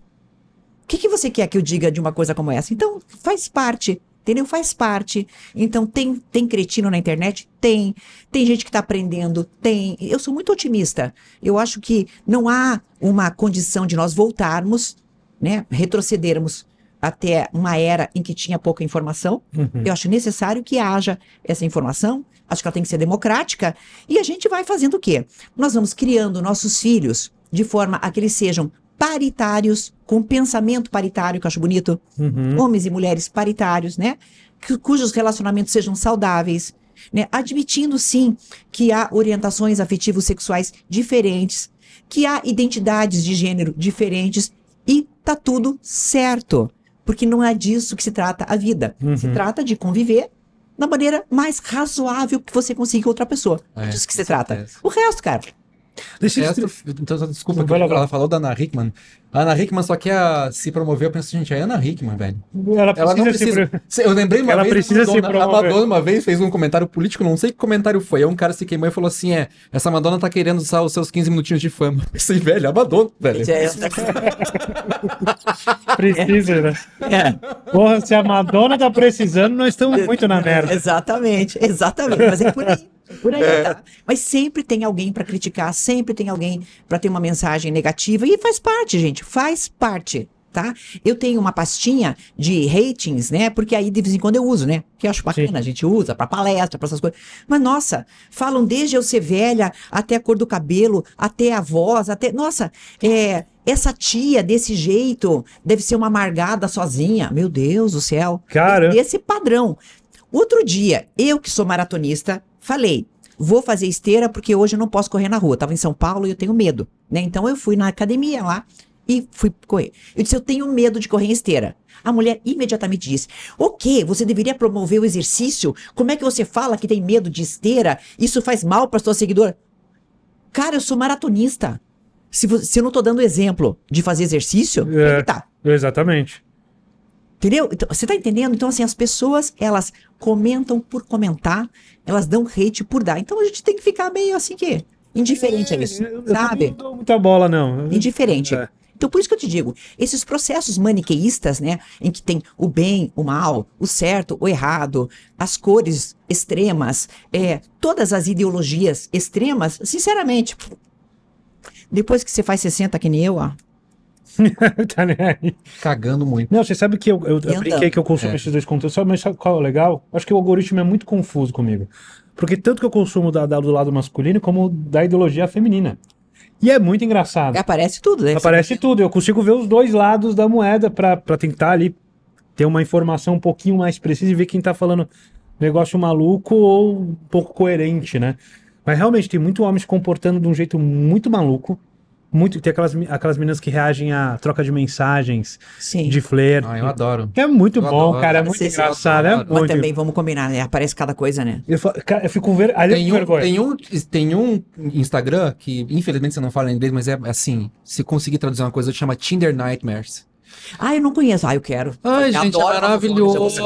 O que, que você quer que eu diga de uma coisa como essa? Então, faz parte entendeu? Faz parte. Então, tem, tem cretino na internet? Tem. Tem gente que está aprendendo? Tem. Eu sou muito otimista. Eu acho que não há uma condição de nós voltarmos, né, retrocedermos até uma era em que tinha pouca informação. Uhum. Eu acho necessário que haja essa informação. Acho que ela tem que ser democrática. E a gente vai fazendo o quê? Nós vamos criando nossos filhos de forma a que eles sejam paritários, com pensamento paritário, que eu acho bonito, uhum. homens e mulheres paritários, né? cujos relacionamentos sejam saudáveis, né? Admitindo sim que há orientações afetivos sexuais diferentes, que há identidades de gênero diferentes e tá tudo certo, porque não é disso que se trata a vida. Uhum. Se trata de conviver da maneira mais razoável que você consiga com outra pessoa. É, é disso que se certeza. trata. O resto, cara, Deixa eu Essa... então, tá, desculpa, que ela falou da Ana Hickman. A Ana Hickman só quer se promover. Eu penso, gente, é Ana Hickman, velho. Ela, ela não precisa. Se... Eu lembrei uma ela vez. Precisa Madonna, se promover. a Madonna uma vez fez um comentário político, não sei que comentário foi. Aí um cara se queimou e falou assim: é, essa Madonna tá querendo usar os seus 15 minutinhos de fama. Esse velho, a Madonna, velho. É precisa, né? É. Porra, se a Madonna tá precisando, nós estamos é. muito na merda. Exatamente, exatamente. Mas é por aí. Por aí, é. tá? Mas sempre tem alguém para criticar, sempre tem alguém para ter uma mensagem negativa. E faz parte, gente, faz parte. Tá? Eu tenho uma pastinha de ratings, né? Porque aí de vez em quando eu uso, né? Que eu acho bacana, Sim. a gente usa para palestra, para essas coisas. Mas nossa, falam desde eu ser velha até a cor do cabelo, até a voz, até nossa, é essa tia desse jeito deve ser uma amargada sozinha. Meu Deus do céu. Cara, esse padrão. Outro dia, eu que sou maratonista, Falei, vou fazer esteira porque hoje eu não posso correr na rua. Eu tava em São Paulo e eu tenho medo, né? Então eu fui na academia lá e fui correr. Eu disse, eu tenho medo de correr em esteira. A mulher imediatamente disse, o quê? Você deveria promover o exercício? Como é que você fala que tem medo de esteira? Isso faz mal para sua seguidora? Cara, eu sou maratonista. Se, se eu não tô dando exemplo de fazer exercício, é, tá. Exatamente. Entendeu? Então, você tá entendendo? Então, assim, as pessoas, elas comentam por comentar, elas dão hate por dar. Então, a gente tem que ficar meio assim que indiferente é, a isso, eu, sabe? Eu não dou muita bola, não. Indiferente. É. Então, por isso que eu te digo, esses processos maniqueístas, né, em que tem o bem, o mal, o certo, o errado, as cores extremas, é, todas as ideologias extremas, sinceramente, depois que você faz 60 que nem eu, ó, tá nem aí. Cagando muito. Não, você sabe que eu, eu, eu brinquei que eu consumo é. esses dois conteúdos, mas sabe qual é o legal? Acho que o algoritmo é muito confuso comigo. Porque tanto que eu consumo da, da do lado masculino como da ideologia feminina. E é muito engraçado. Aparece tudo, né? Aparece tudo. Eu consigo ver os dois lados da moeda para tentar ali ter uma informação um pouquinho mais precisa e ver quem tá falando negócio maluco ou um pouco coerente, né? Mas realmente tem muito homem se comportando de um jeito muito maluco muito. Tem aquelas, aquelas meninas que reagem à troca de mensagens Sim. de flerte. Ah, eu adoro. Que é muito eu bom, adoro. cara. É muito Sim, engraçado. É muito... Mas também vamos combinar, né? Aparece cada coisa, né? Eu, eu fico ver... ali tem um, vergonha. Tem um, tem um Instagram que, infelizmente, você não fala inglês, mas é assim: se conseguir traduzir uma coisa, chama Tinder Nightmares. Ah, eu não conheço. Ah, eu quero. Ai, eu gente, é maravilhoso.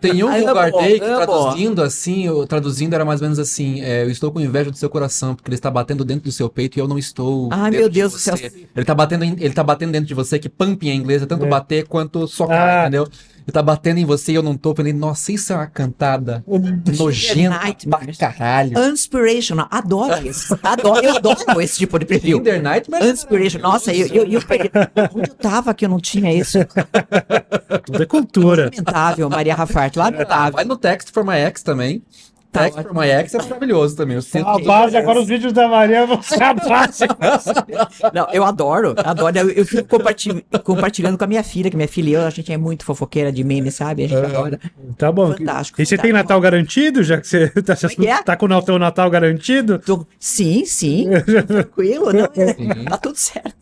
Tem um que eu guardei que traduzindo assim, eu, traduzindo era mais ou menos assim: é, Eu estou com inveja do seu coração, porque ele está batendo dentro do seu peito e eu não estou. Ai, meu Deus do céu. Ele está batendo, ele tá batendo dentro de você, que pump em inglês é tanto é. bater quanto socar, ah. entendeu? Ele tá batendo em você e eu não tô. Eu falei, nossa, isso é uma cantada nojenta pra caralho. Inspirational. Adoro isso. Adoro, eu adoro esse tipo de preview. Night Nightmare? Inspirational. Nossa, eu, eu, eu, onde eu tava que eu não tinha isso? Tudo é cultura. Lamentável, Maria Rafart. Lamentável. É, tá. Vai no Text for My Ex também. Tá, X for My Ex é maravilhoso também. Eu sinto a base, agora os vídeos da Maria vão ser a base. Não, eu adoro, adoro. Eu, eu fico compartilhando, compartilhando com a minha filha, que minha filha e eu, a gente é muito fofoqueira de meme, sabe? A gente é, adora. Tá bom. Fantástico. E você tem Natal garantido, já que você tá, é, é? tá com o Natal, Natal garantido? Tô... Sim, sim. tranquilo. Não, é, Tá tudo certo.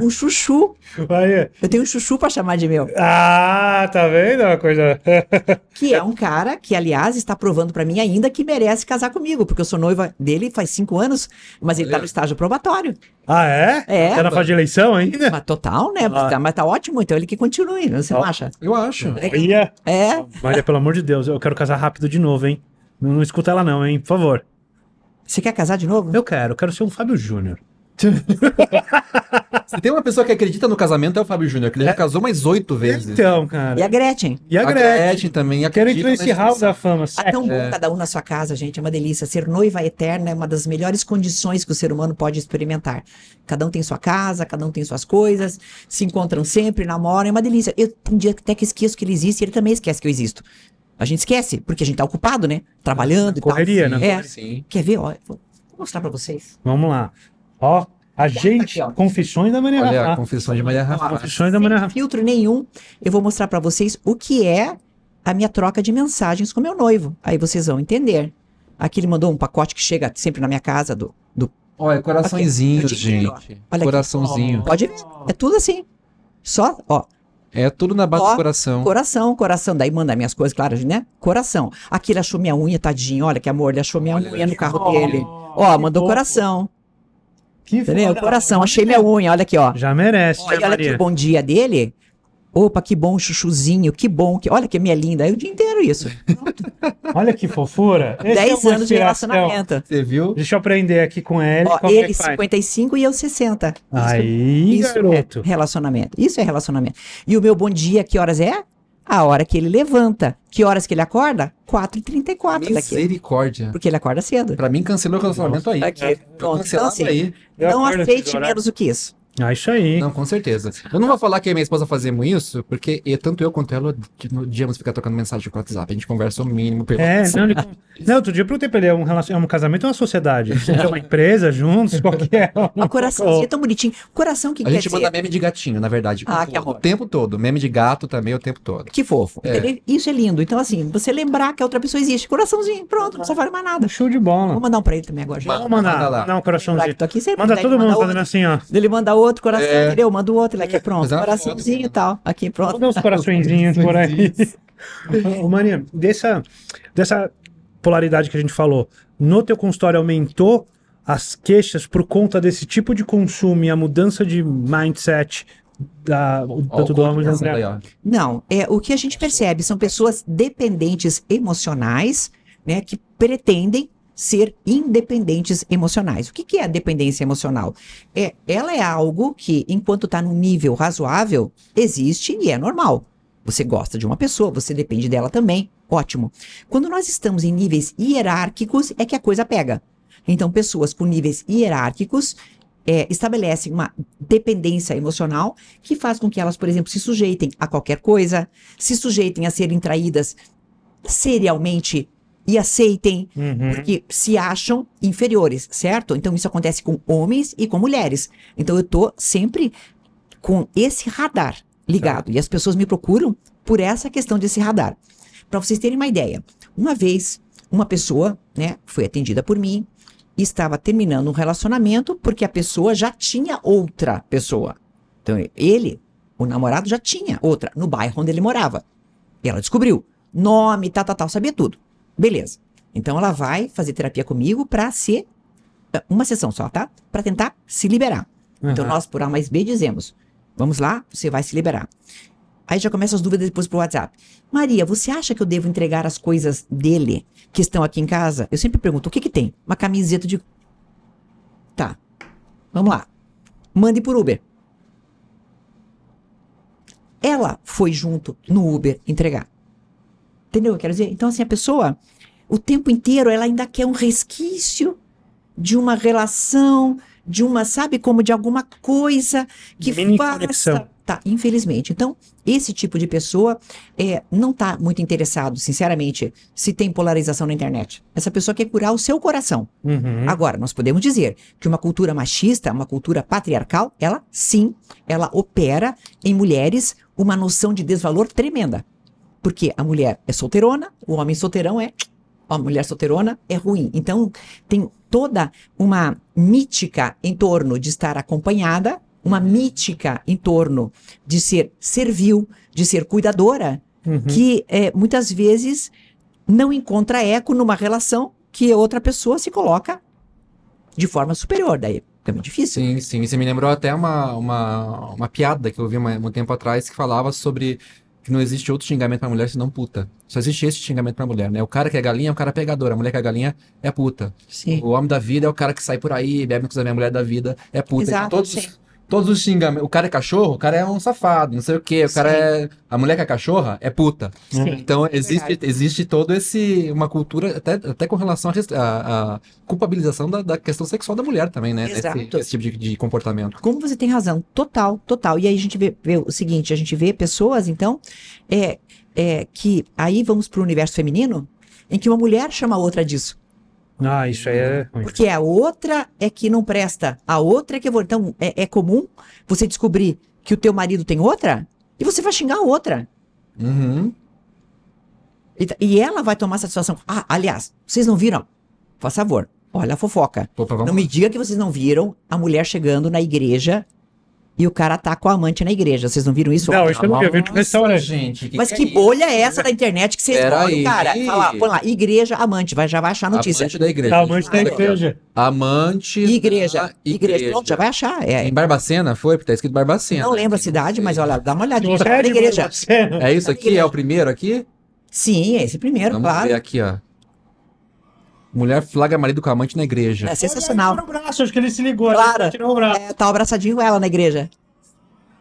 Um chuchu. Aí. Eu tenho um chuchu pra chamar de meu. Ah, tá vendo? É uma coisa. que é um cara que, aliás, está provando pra mim mim ainda que merece casar comigo, porque eu sou noiva dele faz cinco anos, mas ele tá no estágio probatório. Ah, é? É. Tá na fase de eleição ainda? Mas total, né? Ah. Tá, mas tá ótimo, então ele que continue, né? você não acha? Eu acho. É. Maria. é. Maria, pelo amor de Deus, eu quero casar rápido de novo, hein? Não, não escuta ela não, hein? Por favor. Você quer casar de novo? Eu quero, eu quero ser um Fábio Júnior. Se tem uma pessoa que acredita no casamento, é o Fábio Júnior, que ele já é. casou mais oito vezes. Então, cara. E a Gretchen. E a, a Gretchen. Gretchen também. Quero entrar nesse hall da fama. É tão bom é. cada um na sua casa, gente. É uma delícia. Ser noiva eterna é uma das melhores condições que o ser humano pode experimentar. Cada um tem sua casa, cada um tem suas coisas, se encontram sempre, namoram, é uma delícia. Eu um dia até que esqueço que ele existe e ele também esquece que eu existo. A gente esquece, porque a gente tá ocupado, né? Trabalhando na e correria, tal. Correria, né? É. Sim. Quer ver? Ó, vou mostrar para vocês. Vamos lá. Ó, a tá gente, aqui, Confissões da Maria Olha, Rafa. Confissões da Maria Rafa. Confissões da Maria Rafa. filtro nenhum, eu vou mostrar para vocês o que é a minha troca de mensagens com meu noivo. Aí vocês vão entender. Aqui ele mandou um pacote que chega sempre na minha casa do... do... Olha, coraçãozinho, aqui. gente. Olha coraçãozinho. Aqui. Pode ver. É tudo assim. Só, ó. É tudo na base ó, do coração. Coração, coração. Daí manda minhas coisas, claro, né? Coração. Aqui ele achou minha unha, tadinho. Olha que amor, ele achou minha olha, unha no carro dele. Ó, mandou pouco. coração. Que Entendeu? Foda, Coração, achei minha unha, olha aqui, ó. Já merece, Olha, olha que bom dia dele. Opa, que bom chuchuzinho, que bom. Que... Olha que minha linda. É o dia inteiro isso. Olha que fofura. Esse é Dez é anos de relacionamento. Você viu? Deixa eu aprender aqui com ele. Ó, é ele é 55 e eu 60. Aí, isso é garoto. É relacionamento. Isso é relacionamento. E o meu bom dia, que horas é? a hora que ele levanta. Que horas que ele acorda? 4h34 Misericórdia. Daqui. Porque ele acorda cedo. Pra mim, cancelou o cancelamento aí. Aqui. Pronto, então, assim, aí. não aceite menos do que isso. Ah, isso aí. Não, com certeza. Eu não vou falar que a minha esposa fazemos isso, porque e, tanto eu quanto ela odiamos ficar trocando mensagem com o WhatsApp. A gente conversa o mínimo pelo É, não, ele... não, outro dia eu perguntei pra ele, é um, relacion... é um casamento ou uma sociedade? É uma empresa juntos, qualquer. É? Um coraçãozinho é tão bonitinho. Coração que A gente dizer... manda meme de gatinho, na verdade. Ah, que amor. O tempo todo. Meme de gato também o tempo todo. Que fofo. É. Isso é lindo. Então, assim, você lembrar que a outra pessoa existe. Coraçãozinho, pronto, não só vale mais nada. Show de bola. Vou mandar um pra ele também agora. Vamos mandar. Manda lá. Não, coraçãozinho. Aqui, manda tá todo mundo fazendo assim, ó. Ele manda outro outro, coração, é... entendeu? Manda o outro, ele aqui, é, pronto, coraçãozinho e tal. Aqui, pronto. Manda uns coraçõezinhos por aí. Ô, Maria, dessa, dessa polaridade que a gente falou, no teu consultório aumentou as queixas por conta desse tipo de consumo e a mudança de mindset da, oh, da tudo homem André? Não, é o que a gente percebe são pessoas dependentes emocionais, né, que pretendem ser independentes emocionais. O que, que é a dependência emocional? É, ela é algo que, enquanto está num nível razoável, existe e é normal. Você gosta de uma pessoa, você depende dela também. Ótimo. Quando nós estamos em níveis hierárquicos, é que a coisa pega. Então, pessoas com níveis hierárquicos é, estabelecem uma dependência emocional que faz com que elas, por exemplo, se sujeitem a qualquer coisa, se sujeitem a serem traídas serialmente e aceitem, uhum. porque se acham inferiores, certo? Então isso acontece com homens e com mulheres. Então eu tô sempre com esse radar ligado tá. e as pessoas me procuram por essa questão desse radar. Para vocês terem uma ideia, uma vez uma pessoa, né, foi atendida por mim e estava terminando um relacionamento porque a pessoa já tinha outra pessoa. Então ele, o namorado já tinha outra no bairro onde ele morava. E ela descobriu nome, tal, tal, tal, sabia tudo. Beleza. Então ela vai fazer terapia comigo para ser ah, Uma sessão só, tá? Para tentar se liberar. Uhum. Então nós, por A mais B, dizemos: vamos lá, você vai se liberar. Aí já começa as dúvidas depois pro WhatsApp. Maria, você acha que eu devo entregar as coisas dele que estão aqui em casa? Eu sempre pergunto: o que que tem? Uma camiseta de. Tá. Vamos lá. Mande por Uber. Ela foi junto no Uber entregar. Entendeu? Quero dizer, então assim, a pessoa, o tempo inteiro, ela ainda quer um resquício de uma relação, de uma, sabe, como de alguma coisa que Mini faça. Conexão. Tá, infelizmente. Então, esse tipo de pessoa é, não tá muito interessado, sinceramente, se tem polarização na internet. Essa pessoa quer curar o seu coração. Uhum. Agora, nós podemos dizer que uma cultura machista, uma cultura patriarcal, ela sim, ela opera em mulheres uma noção de desvalor tremenda. Porque a mulher é solteirona, o homem solteirão é. A mulher solteirona é ruim. Então, tem toda uma mítica em torno de estar acompanhada, uma uhum. mítica em torno de ser servil, de ser cuidadora, uhum. que é, muitas vezes não encontra eco numa relação que outra pessoa se coloca de forma superior. Daí fica é meio difícil. Sim, sim. Você me lembrou até uma, uma, uma piada que eu vi um tempo atrás que falava sobre que não existe outro xingamento pra mulher senão puta. Só existe esse xingamento pra mulher, né? O cara que é galinha é o cara pegador, a mulher que é galinha é puta. Sim. O homem da vida é o cara que sai por aí, bebe com a minha mulher da vida, é puta. Então, Exato, todos, sim. Todos os xingamentos. O cara é cachorro, o cara é um safado, não sei o quê. O Sim. cara é. A mulher que é cachorra é puta. Sim, então é existe, é existe todo esse. Uma cultura, até, até com relação à culpabilização da, da, questão sexual da mulher também, né? Exato. Esse, esse tipo de, de, comportamento. Como você tem razão, total, total. E aí a gente vê, vê o seguinte: a gente vê pessoas, então, é, é, que aí vamos para o universo feminino, em que uma mulher chama a outra disso. Ah, isso é. Ah. Ruim. Porque a outra é que não presta. A outra é que. Então, é, é comum você descobrir que o teu marido tem outra e você vai xingar a outra. Uhum. E, e, ela vai tomar satisfação. Ah, aliás, vocês não viram? Por favor, olha a fofoca. Opa, não me diga que vocês não viram a mulher chegando na igreja e o cara tá com a amante na igreja. Vocês não viram isso? Não, isso eu não vi. Eu vi Gente, que Mas que, que é bolha é essa da internet que vocês olham, cara? Fala, põe lá, igreja, amante. Vai, já vai achar a notícia. Amante da igreja. amante da igreja. Amante igreja. Igreja. igreja. Pronto, já vai achar. É. Em Barbacena foi? porque Tá escrito Barbacena. Não lembro a cidade, mas olha, dá uma olhadinha. Tá é igreja. É isso aqui? É o primeiro aqui? Sim, é esse primeiro, Vamos claro. Vamos ver aqui, ó. Mulher flagra marido com amante na igreja. É sensacional. Ele o braço, acho que ele se ligou. Claro. Tirou o braço. É, tá abraçadinho ela na igreja.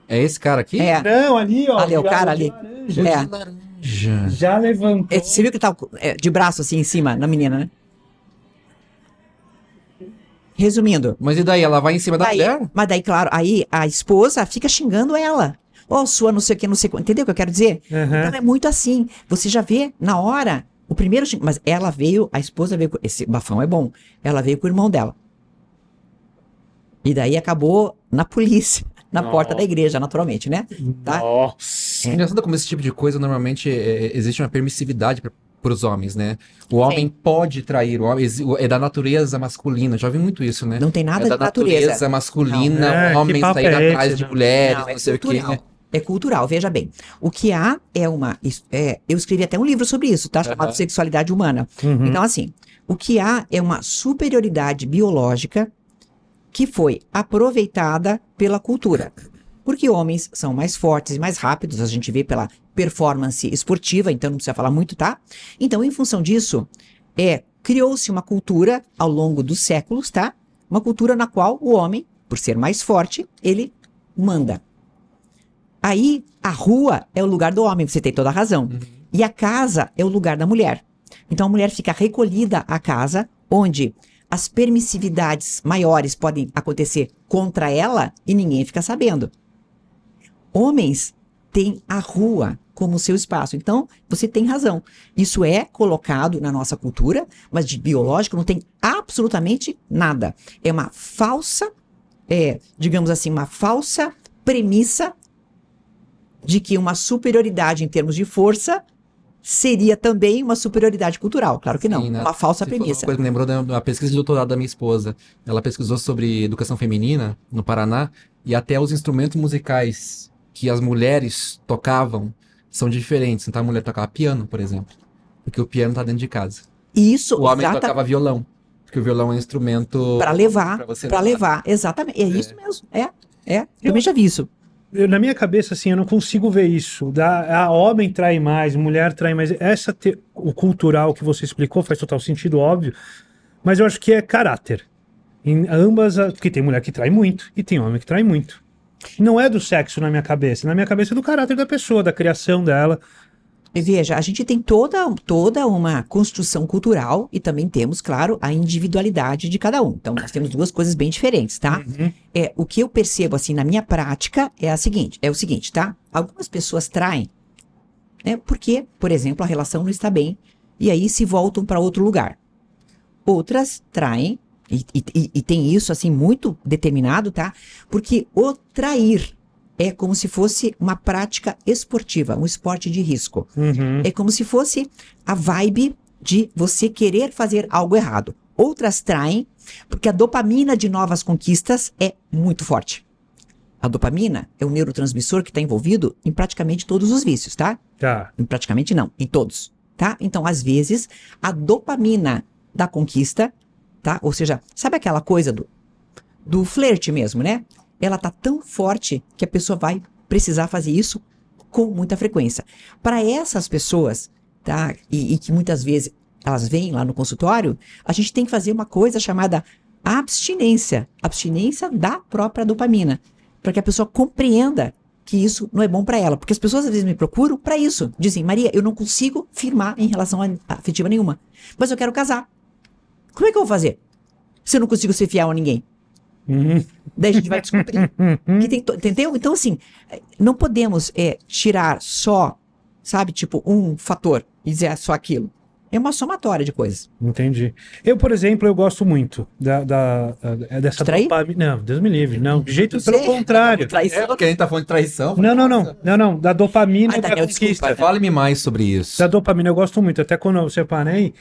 É esse cara aqui? É. Não, ali, ó. Ali, o cara ali. Laranja, é. laranja. Já levantou. você viu que tá é, de braço assim em cima na menina, né? Resumindo. Mas e daí? Ela vai em cima daí, da mulher? Mas daí, claro, aí a esposa fica xingando ela. Ó, oh, sua não sei o que, não sei o que. Entendeu o que eu quero dizer? Uhum. Então é muito assim. Você já vê na hora o primeiro, mas ela veio, a esposa veio, esse bafão é bom, ela veio com o irmão dela. E daí acabou na polícia, na Nossa. porta da igreja, naturalmente, né? Tá? Nossa. É. Engraçado como esse tipo de coisa normalmente é, é existe uma permissividade para para os homens, né? O homem Sim. pode trair, o homem é da natureza masculina. Já vi muito isso, né? Não tem nada é da de natureza, natureza masculina, não, é, homens sair é atrás de né? mulheres, não, é não sei o quê. Né? é cultural, veja bem. O que há é uma. É, eu escrevi até um livro sobre isso, tá? Chamado uhum. Sexualidade Humana. Uhum. Então, assim, o que há é uma superioridade biológica que foi aproveitada pela cultura. Porque homens são mais fortes e mais rápidos, a gente vê pela performance esportiva, então não precisa falar muito, tá? Então, em função disso, é criou-se uma cultura ao longo dos séculos, tá? Uma cultura na qual o homem, por ser mais forte, ele manda. Aí a rua é o lugar do homem, você tem toda a razão. Uhum. E a casa é o lugar da mulher. Então a mulher fica recolhida à casa, onde as permissividades maiores podem acontecer contra ela e ninguém fica sabendo. Homens têm a rua como seu espaço. Então, você tem razão. Isso é colocado na nossa cultura, mas de biológico não tem absolutamente nada. É uma falsa, é, digamos assim, uma falsa premissa de que uma superioridade em termos de força seria também uma superioridade cultural. Claro que Sim, não, né? uma falsa Se premissa. Uma coisa me lembrou da, pesquisa de doutorado da minha esposa. Ela pesquisou sobre educação feminina no Paraná e até os instrumentos musicais que as mulheres tocavam são diferentes. Então a mulher tocava piano, por exemplo, porque o piano está dentro de casa. Isso, o homem exata... tocava violão, porque o violão é um instrumento para levar, para levar, exatamente. É, é isso mesmo. É, é. Eu então, também já vi isso eu, na minha cabeça, assim, eu não consigo ver isso. Da, a homem trai mais, mulher trai mais. Essa te, o cultural que você explicou faz total sentido, óbvio. Mas eu acho que é caráter. Em ambas, porque tem mulher que trai muito e tem homem que trai muito. Não é do sexo na minha cabeça. Na minha cabeça é do caráter da pessoa, da criação dela. Veja, a gente tem toda, toda uma construção cultural e também temos, claro, a individualidade de cada um. Então, nós temos duas coisas bem diferentes, tá? Uhum. É, o que eu percebo, assim, na minha prática é a seguinte, é o seguinte, tá? Algumas pessoas traem, né? Porque, por exemplo, a relação não está bem e aí se voltam para outro lugar. Outras traem e, e, e tem isso, assim, muito determinado, tá? Porque o trair é como se fosse uma prática esportiva, um esporte de risco. Uhum. É como se fosse a vibe de você querer fazer algo errado. Outras traem, porque a dopamina de novas conquistas é muito forte. A dopamina é um neurotransmissor que está envolvido em praticamente todos os vícios, tá? Tá. Em praticamente não, em todos, tá? Então, às vezes, a dopamina da conquista, tá? Ou seja, sabe aquela coisa do, do flerte mesmo, né? ela tá tão forte que a pessoa vai precisar fazer isso com muita frequência. Para essas pessoas, tá? E, e, que muitas vezes elas vêm lá no consultório, a gente tem que fazer uma coisa chamada abstinência, abstinência da própria dopamina, para que a pessoa compreenda que isso não é bom para ela, porque as pessoas às vezes me procuram para isso, dizem: "Maria, eu não consigo firmar em relação a afetiva nenhuma, mas eu quero casar. Como é que eu vou fazer? Se eu não consigo ser fiel a ninguém?" Uhum. Daí a gente vai descobrir. que tem entendeu? Então, assim, não podemos é, tirar só, sabe, tipo, um fator e dizer ah, só aquilo. É uma somatória de coisas. Entendi. Eu, por exemplo, eu gosto muito da, da, da é dessa dopamina. Não, Deus me livre. Não, de jeito pelo contrário. é É porque a gente tá falando de traição. Não, não, não. Não, não. Da dopamina Ai, ah, Daniel, da conquista. Fale-me mais sobre isso. Da dopamina eu gosto muito. Até quando eu separei,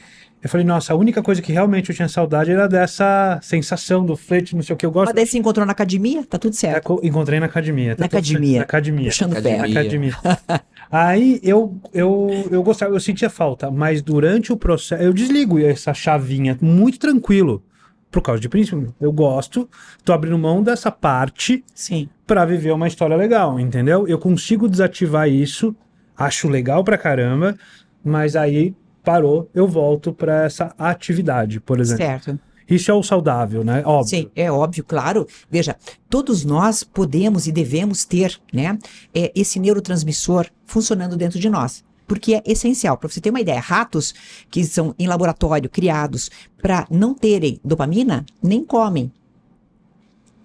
eu falei, nossa, a única coisa que realmente eu tinha saudade era dessa sensação do flete, não sei o que eu gosto. Mas daí você encontrou na academia? Tá tudo certo. É, encontrei na academia. Tá na academia. Na academia. Puxando Na academia. Aí eu, eu, eu gostava, eu sentia falta, mas durante o processo, eu desligo essa chavinha muito tranquilo. Por causa de príncipe, eu gosto, tô abrindo mão dessa parte Sim. pra viver uma história legal, entendeu? Eu consigo desativar isso, acho legal pra caramba, mas aí parou, eu volto para essa atividade, por exemplo. Certo. Isso é o saudável, né? Óbvio. Sim, é óbvio, claro. Veja, todos nós podemos e devemos ter, né, é, esse neurotransmissor funcionando dentro de nós porque é essencial. Para você ter uma ideia, ratos que são em laboratório criados para não terem dopamina, nem comem.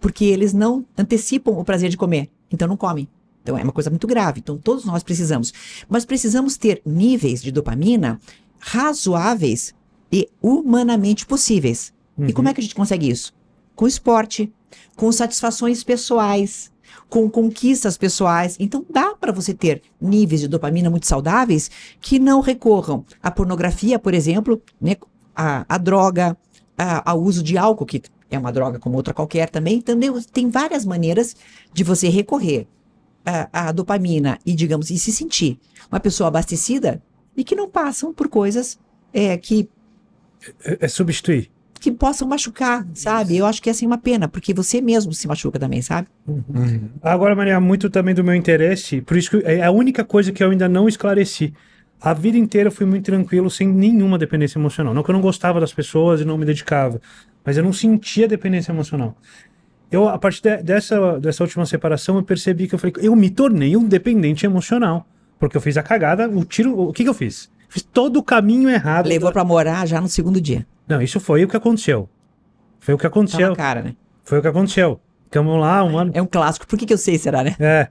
Porque eles não antecipam o prazer de comer, então não comem. Então é uma coisa muito grave. Então todos nós precisamos. Mas precisamos ter níveis de dopamina razoáveis e humanamente possíveis. Uhum. E como uhum. é que a gente consegue isso? Com esporte, com satisfações pessoais, com conquistas pessoais. Então dá para você ter níveis de dopamina muito saudáveis que não recorram à pornografia, por exemplo, né, à, droga, a, ao uso de álcool, que é uma droga como outra qualquer também. Então tem várias maneiras de você recorrer à, à dopamina e, digamos, e se sentir uma pessoa abastecida e que não passam por coisas é, que. É, é substituir. Que possam machucar, sabe? Isso. Eu acho que é assim uma pena, porque você mesmo se machuca também, sabe? Uhum. Agora, Maria, muito também do meu interesse, por isso que é a única coisa que eu ainda não esclareci. A vida inteira eu fui muito tranquilo, sem nenhuma dependência emocional. Não que eu não gostava das pessoas e não me dedicava, mas eu não sentia dependência emocional. Eu, a partir de, dessa, dessa última separação, eu percebi que eu falei, eu me tornei um dependente emocional. Porque eu fiz a cagada, o tiro. O que, que eu fiz? Fiz todo o caminho errado. Levou do... para morar já no segundo dia. Não, isso foi o que aconteceu. Foi o que aconteceu. Tá na cara, né? Foi o que aconteceu. Ficamos lá um ano. É um clássico. Por que, que eu sei, será, né? É.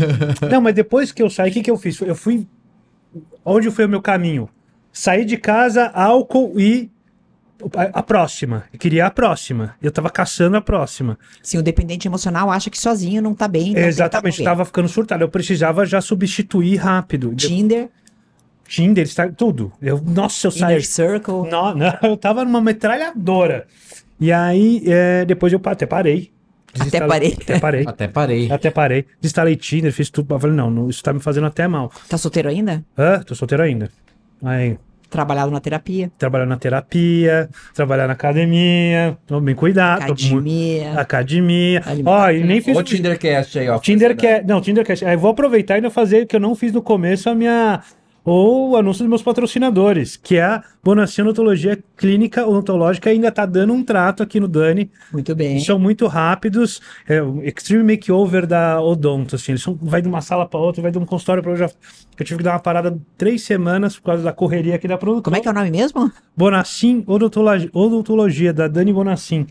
Não, mas depois que eu saí, o que, que eu fiz? Eu fui. Onde foi o meu caminho? Saí de casa, álcool e a, próxima. Eu queria a próxima. Eu tava caçando a próxima. Sim, o dependente emocional acha que sozinho não tá bem. Não Exatamente, tava ficando surtado. Eu precisava já substituir rápido. Tinder. Tinder, está tudo. Eu, nossa, eu saí. Circle. Não, não, eu tava numa metralhadora. E aí, é, depois eu até parei. Até parei. até parei. Até parei. Até parei. Desinstalei Tinder, fiz tudo. Eu falei, não, não, isso tá me fazendo até mal. Tá solteiro ainda? Hã? tô solteiro ainda. Aí, trabalhado na terapia. Trabalhar na terapia, trabalhar na academia, bem cuidado. Academia. Tô... Academia. Ó, e nem fiz... Ou Tindercast aí, ó. Tindercast, não, Tindercast. Aí vou aproveitar e ainda fazer que eu não fiz no começo a minha ou anúncio dos meus patrocinadores, que é a Bonacin Odontologia Clínica Odontológica. Ainda tá dando um trato aqui no Dani. Muito bem. São muito rápidos. É o extreme makeover da Odonto, assim. Eles são, vai de uma sala para outra, vai de um consultório para outro. Eu tive que dar uma parada três semanas por causa da correria aqui da produção. Como é que é o nome mesmo? Bonacin Odontologia, Odontologia da Dani Bonacin.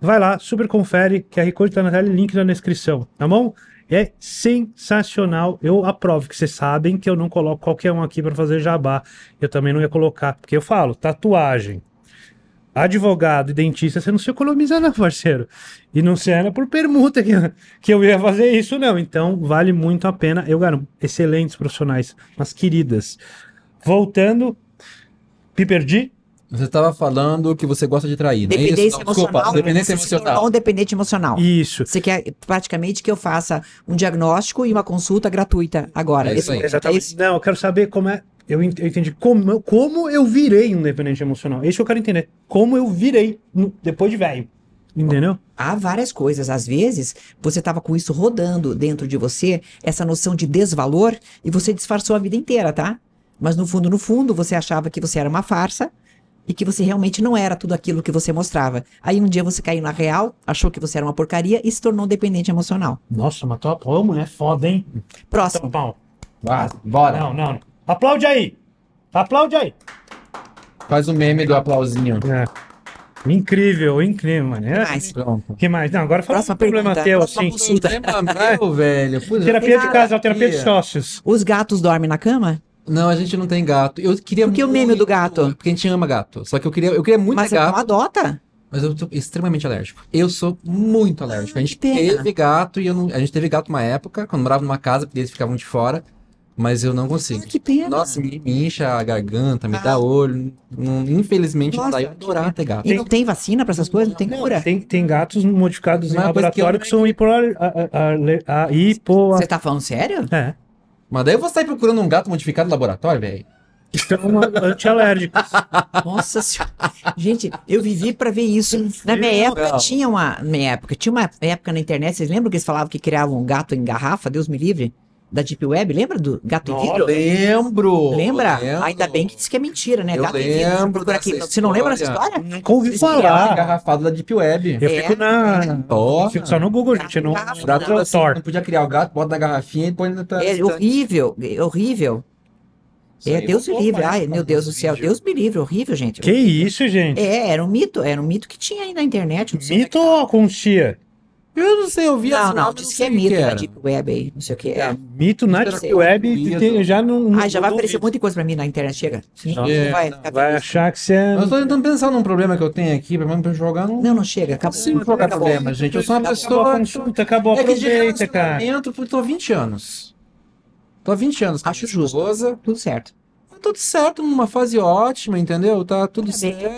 Vai lá, super confere, a Record tá na tela link tá na descrição, tá bom? É sensacional. Eu aprovo que vocês sabem que eu não coloco qualquer um aqui para fazer jabá. Eu também não ia colocar, porque eu falo, tatuagem. Advogado e dentista, você não se economiza, não, parceiro. E não se era por permuta que, que eu ia fazer isso, não. Então, vale muito a pena. Eu garanto, excelentes profissionais, mas queridas. Voltando, me perdi? Você estava falando que você gosta de trair, não é isso? Não, desculpa, né? dependência emocional. Um dependente emocional. Isso. Você quer praticamente que eu faça um diagnóstico e uma consulta gratuita agora. É isso aí. É Exatamente. Não, eu quero saber como é. Eu entendi como, como eu virei um dependente emocional. É isso eu quero entender. Como eu virei no, depois de velho. Entendeu? Há várias coisas. Às vezes, você estava com isso rodando dentro de você, essa noção de desvalor, e você disfarçou a vida inteira, tá? Mas no fundo, no fundo, você achava que você era uma farsa e que você realmente não era tudo aquilo que você mostrava. Aí um dia você caiu na real, achou que você era uma porcaria e se tornou dependente emocional. Nossa, matou a pau, né? foda, hein? Próximo. Então, Ah, bora. Não, não. Aplaude aí. Aplaude aí. Faz o um meme do aplausinho. É. Incrível, incrível, mano. É mais? Pronto. Assim. que mais? Não, agora fala Próxima um problema pergunta. teu, Próxima assim. Problema meu, velho. terapia de casal, terapia de sócios. Os gatos dormem na cama? Não, a gente não tem gato. Eu queria Por que muito, o meme do gato? Porque a gente ama gato. Só que eu queria, eu queria muito Mas é gato. Mas você não adota? Mas eu sou extremamente alérgico. Eu sou muito alérgico. Ah, a gente teve gato e eu não. A gente teve gato uma época, quando morava numa casa, porque eles ficavam de fora. Mas eu não consigo. Ah, que pena. Nossa, me, me incha a garganta, me ah. dá olho. infelizmente, Nossa, não dá. Eu adorar ter gato. E não tem vacina pra essas coisas? Não tem cura? Tem, tem gatos modificados não em é laboratório que, eu... que são tá hipo... Você tá falando sério? É. Mas daí eu vou sair procurando um gato modificado no laboratório, velho. São antialérgicos. Nossa senhora. Gente, eu vivi para ver isso. Na minha época Não. tinha uma. minha época, tinha uma época na internet, vocês lembram que eles falavam que criavam um gato em garrafa? Deus me livre da Deep Web, lembra do Gato e Vidro? Lembro! Lembra? Lembro. Ainda bem que disse que é mentira, né? Eu Gato lembro Vidro, aqui. Você não lembra dessa história? Nunca ouvi falar. Engarrafado da Deep Web. Eu é, fico na... Oh, fico só no Google, gente. Não, dá não, assim, não podia criar o gato, bota na garrafinha e põe... Na... É horrível, horrível. É, Deus me livre. Ai, meu Deus do céu. Deus me livre. Horrível, gente. Que isso, gente? É, era um mito. Era um mito que tinha aí na internet. É mito ou com chia? Eu não sei, eu vi não, as Não, não, disse que é mito que né, Deep Web aí, não sei o que. É, é mito na Deep Web, tem, já não, não Ah, já vai aparecer muita coisa pra mim na internet, chega. Sim, é, vai, não, vai achar que você é... Eu tô tentando pensar num problema que eu tenho aqui, pra mim pra jogar não... Não, não chega, acabou. Sim, não é jogar acabou. problema, gente, eu sou uma pessoa... Acabou a consulta, acabou é aproveita, cara. Eu tô há 20 anos. Tô há 20 anos. Acho justo, tudo certo. Tá tudo certo, numa fase ótima, entendeu? Tá tudo certo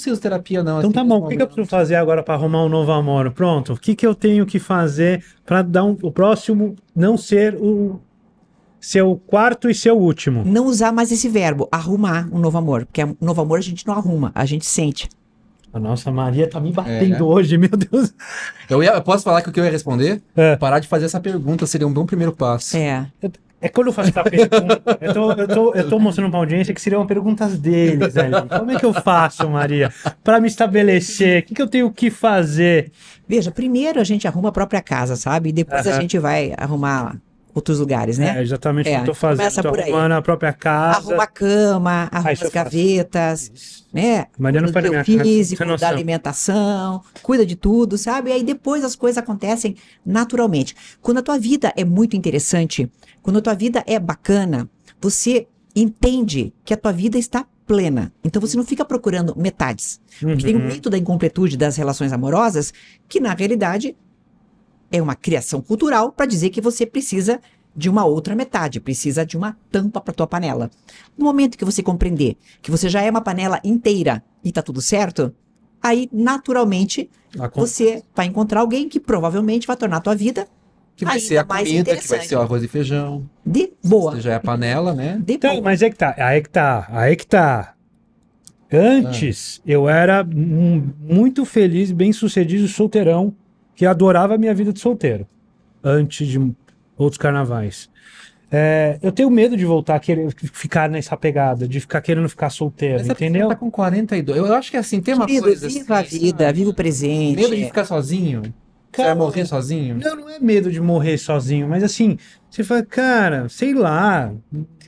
precisa de terapia, não. Então assim, tá bom, o que, que eu preciso fazer agora para arrumar um novo amor? Pronto, o que, que eu tenho que fazer para dar um, o próximo não ser o seu quarto e seu último? Não usar mais esse verbo, arrumar um novo amor. Porque um novo amor a gente não arruma, a gente sente. A nossa Maria tá me batendo é. hoje, meu Deus. Eu, ia, eu posso falar que o que eu ia responder? É. Parar de fazer essa pergunta seria um bom primeiro passo. É. Eu, é quando eu faço essa pergunta. Eu tô, eu, tô, eu tô mostrando pra audiência que seriam perguntas deles ali. Como é que eu faço, Maria? Para me estabelecer, o que, que, eu tenho que fazer? Veja, primeiro a gente arruma a própria casa, sabe? E depois a gente vai arrumar outros lugares, né? É exatamente é, o que é, eu tô fazendo. Tô arrumando a própria casa. Arruma a cama, arruma as gavetas, isso. né? Mariana cuida do físico, da alimentação, cuida de tudo, sabe? E aí depois as coisas acontecem naturalmente. Quando a tua vida é muito interessante, quando a tua vida é bacana, você entende que a tua vida está plena. Então você não fica procurando metades. Uhum. Tem um mito da incompletude das relações amorosas que na realidade é uma criação cultural para dizer que você precisa de uma outra metade, precisa de uma tampa para tua panela. No momento que você compreender que você já é uma panela inteira e tá tudo certo, aí naturalmente você vai encontrar alguém que provavelmente vai tornar a tua vida que vai ser a comida, que vai ser o arroz e feijão. De boa. Você já é a panela, né? De então, boa. mas é que tá, aí que tá, aí que tá. Antes ah. eu era muito feliz, bem sucedido, solteirão que adorava a minha vida de solteiro, antes de outros carnavais. É, eu tenho medo de voltar a querer ficar nessa pegada, de ficar querendo ficar solteiro, Mas é entendeu? Você tá com 42. Eu acho que é assim, tem uma Querido, coisa. Viva assim, a vida, sabe? viva o presente. Medo de ficar sozinho. Cara, você vai morrer sozinho? Não, não é medo de morrer sozinho, mas assim, você fala, cara, sei lá,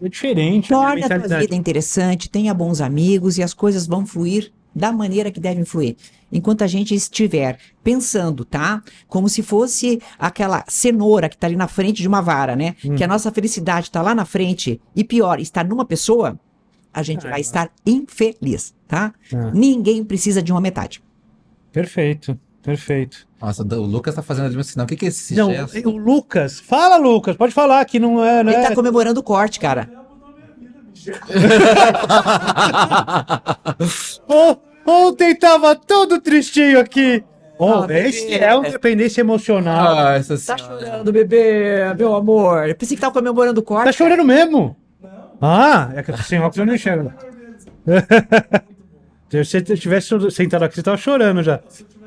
é diferente. Torna a, tua vida interessante, tenha bons amigos e as coisas vão fluir da maneira que deve influir. Enquanto a gente estiver pensando, tá? Como se fosse aquela cenoura que está ali na frente de uma vara, né? Hum. Que a nossa felicidade está lá na frente e pior, está numa pessoa, a gente vai é. estar infeliz, tá? É. Ninguém precisa de uma metade. Perfeito, perfeito. Nossa, o Lucas tá fazendo ali um sinal. O que, que é esse não, gesto? O Lucas, fala, Lucas, pode falar que não é. Né? Ele tá comemorando o corte, cara oh, ontem tava todo tristinho aqui. Oh, ah, esse é um dependência emocional. Ah, essa tá chorando, bebê, meu amor. Eu pensei que tava comemorando o corte. Tá chorando mesmo? Não. Ah, é que sem óculos eu não enxergo. Se você tivesse sentado aqui, você tava chorando já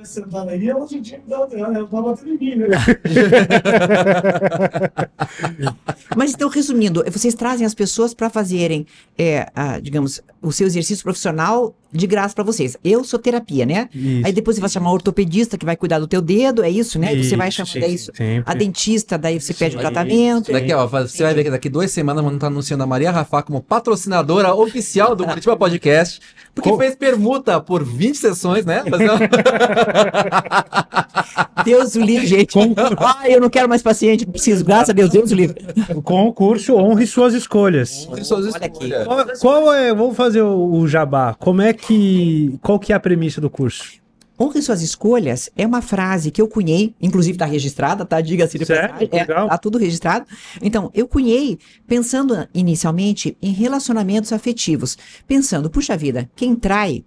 sentada tá aí, ela já tinha dado, ela tava batendo em mim, né? Mas então, resumindo, vocês trazem as pessoas para fazerem, é, a, digamos, o seu exercício profissional de graça para vocês. Eu sou terapia, né? Isso. Aí depois você vai chamar um ortopedista que vai cuidar do teu dedo, é isso, né? Isso, você vai chamar, é isso. A dentista, daí você pede o tratamento. Daqui, ó, você Entendi. vai ver que daqui duas semanas vamos estar tá anunciando a Maria Rafá como patrocinadora oficial do Curitiba Podcast, porque oh. fez permuta por 20 sessões, né? Deus o livre, gente. Ah, eu não quero mais paciente, preciso, graças a Deus, Deus o livre. O concurso honre suas escolhas. Honre suas escolhas. Qual, qual é, vou fazer fazer o jabá. Como é que. Qual que é a premissa do curso? Honre suas escolhas é uma frase que eu cunhei, inclusive está registrada, tá? Diga-se de passagem. É, Está tudo registrado. Então, eu cunhei pensando inicialmente em relacionamentos afetivos, pensando, puxa vida, quem trai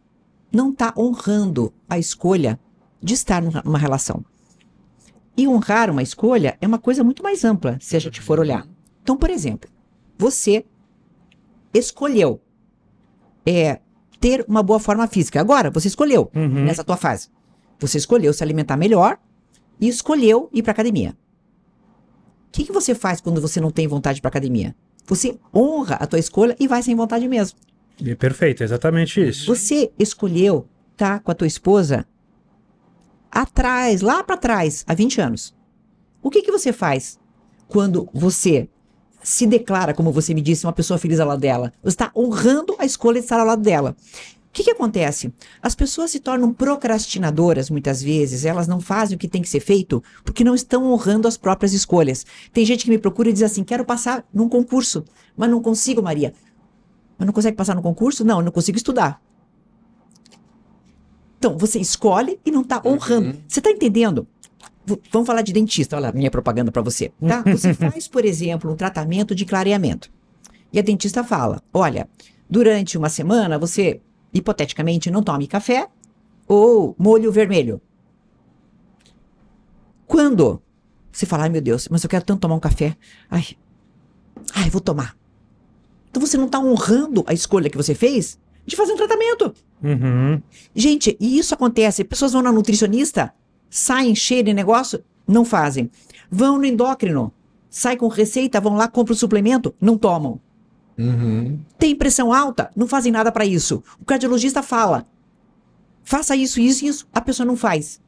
não está honrando a escolha de estar numa relação. E honrar uma escolha é uma coisa muito mais ampla, se a gente for olhar. Então, por exemplo, você escolheu é ter uma boa forma física. Agora, você escolheu uhum. nessa tua fase. Você escolheu se alimentar melhor e escolheu ir para academia. O que, que você faz quando você não tem vontade para academia? Você honra a tua escolha e vai sem vontade mesmo. E perfeito, exatamente isso. Você escolheu estar tá com a tua esposa atrás, lá para trás, há 20 anos. O que, que você faz quando você se declara, como você me disse, uma pessoa feliz ao lado dela. Você está honrando a escolha de estar ao lado dela. O que, que acontece? As pessoas se tornam procrastinadoras muitas vezes, elas não fazem o que tem que ser feito porque não estão honrando as próprias escolhas. Tem gente que me procura e diz assim: quero passar num concurso, mas não consigo, Maria. Mas não consegue passar no concurso? Não, não consigo estudar. Então, você escolhe e não está uhum. honrando. Uhum. Você está entendendo? vamos falar de dentista, olha lá, minha propaganda para você. Tá? Você faz, por exemplo, um tratamento de clareamento. E a dentista fala: olha, durante uma semana você, hipoteticamente, não tome café ou molho vermelho. Quando você fala: ai meu Deus, mas eu quero tanto tomar um café. Ai, ai, vou tomar. Então você não está honrando a escolha que você fez de fazer um tratamento. Uhum. Gente, e isso acontece. Pessoas vão na nutricionista saem cheios de negócio, não fazem. Vão no endócrino, sai com receita, vão lá, compram o suplemento, não tomam. Uhum. Tem pressão alta, não fazem nada para isso. O cardiologista fala: faça isso, isso e isso. A pessoa não faz.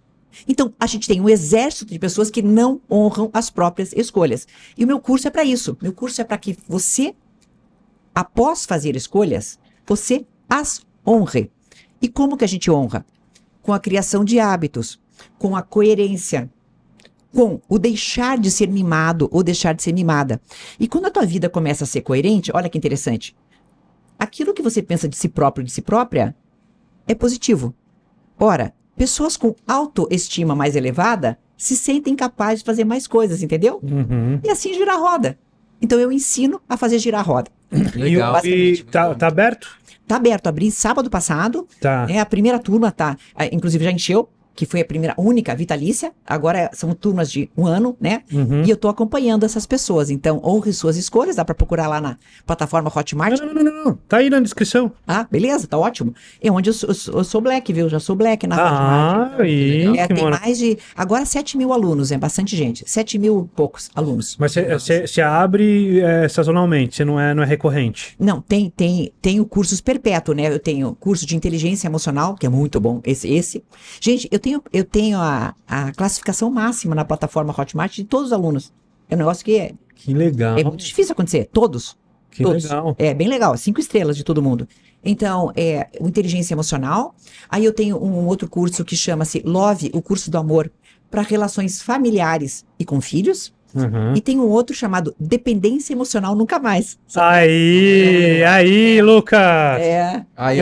Então, a gente tem um exército de pessoas que não honram as próprias escolhas. E o meu curso é para isso. Meu curso é para que você, após fazer escolhas, você as honre. E como que a gente honra? Com a criação de hábitos com a coerência, com o deixar de ser mimado ou deixar de ser mimada. E quando a tua vida começa a ser coerente, olha que interessante. Aquilo que você pensa de si próprio, de si própria, é positivo. Ora, pessoas com autoestima mais elevada se sentem capazes de fazer mais coisas, entendeu? Uhum. E assim gira a roda. Então eu ensino a fazer girar a roda. Legal. E, e tá, tá aberto? Tá aberto, abri sábado passado. Tá. É, a primeira turma tá, inclusive já encheu que foi a primeira, única, vitalícia, agora são turmas de um ano, né? Uhum. E eu tô acompanhando essas pessoas. Então, honre suas escolhas, dá para procurar lá na plataforma Hotmart. Não, não, não, não, não, tá aí na descrição. Ah, beleza, tá ótimo. É onde eu sou, eu sou black, viu? Já sou black na ah, Hotmart. Ah, então, é, Tem mais de, agora 7 mil alunos, é bastante gente. 7 mil poucos alunos. Mas você abre é, sazonalmente, você não é, não é recorrente? Não, tem, tem, o cursos perpétuo, né? Eu tenho curso de inteligência emocional, que é muito bom, esse. esse. Gente, eu tenho, eu tenho a, a classificação máxima na plataforma Hotmart de todos os alunos. É um negócio que é. Que legal. É muito difícil acontecer. Todos. Que todos. legal. É bem legal. Cinco estrelas de todo mundo. Então, é inteligência emocional. Aí eu tenho um outro curso que chama-se Love, o curso do amor para relações familiares e com filhos. Uhum. E tem um outro chamado Dependência Emocional Nunca Mais. Aí, é. aí, Lucas! É. Aí,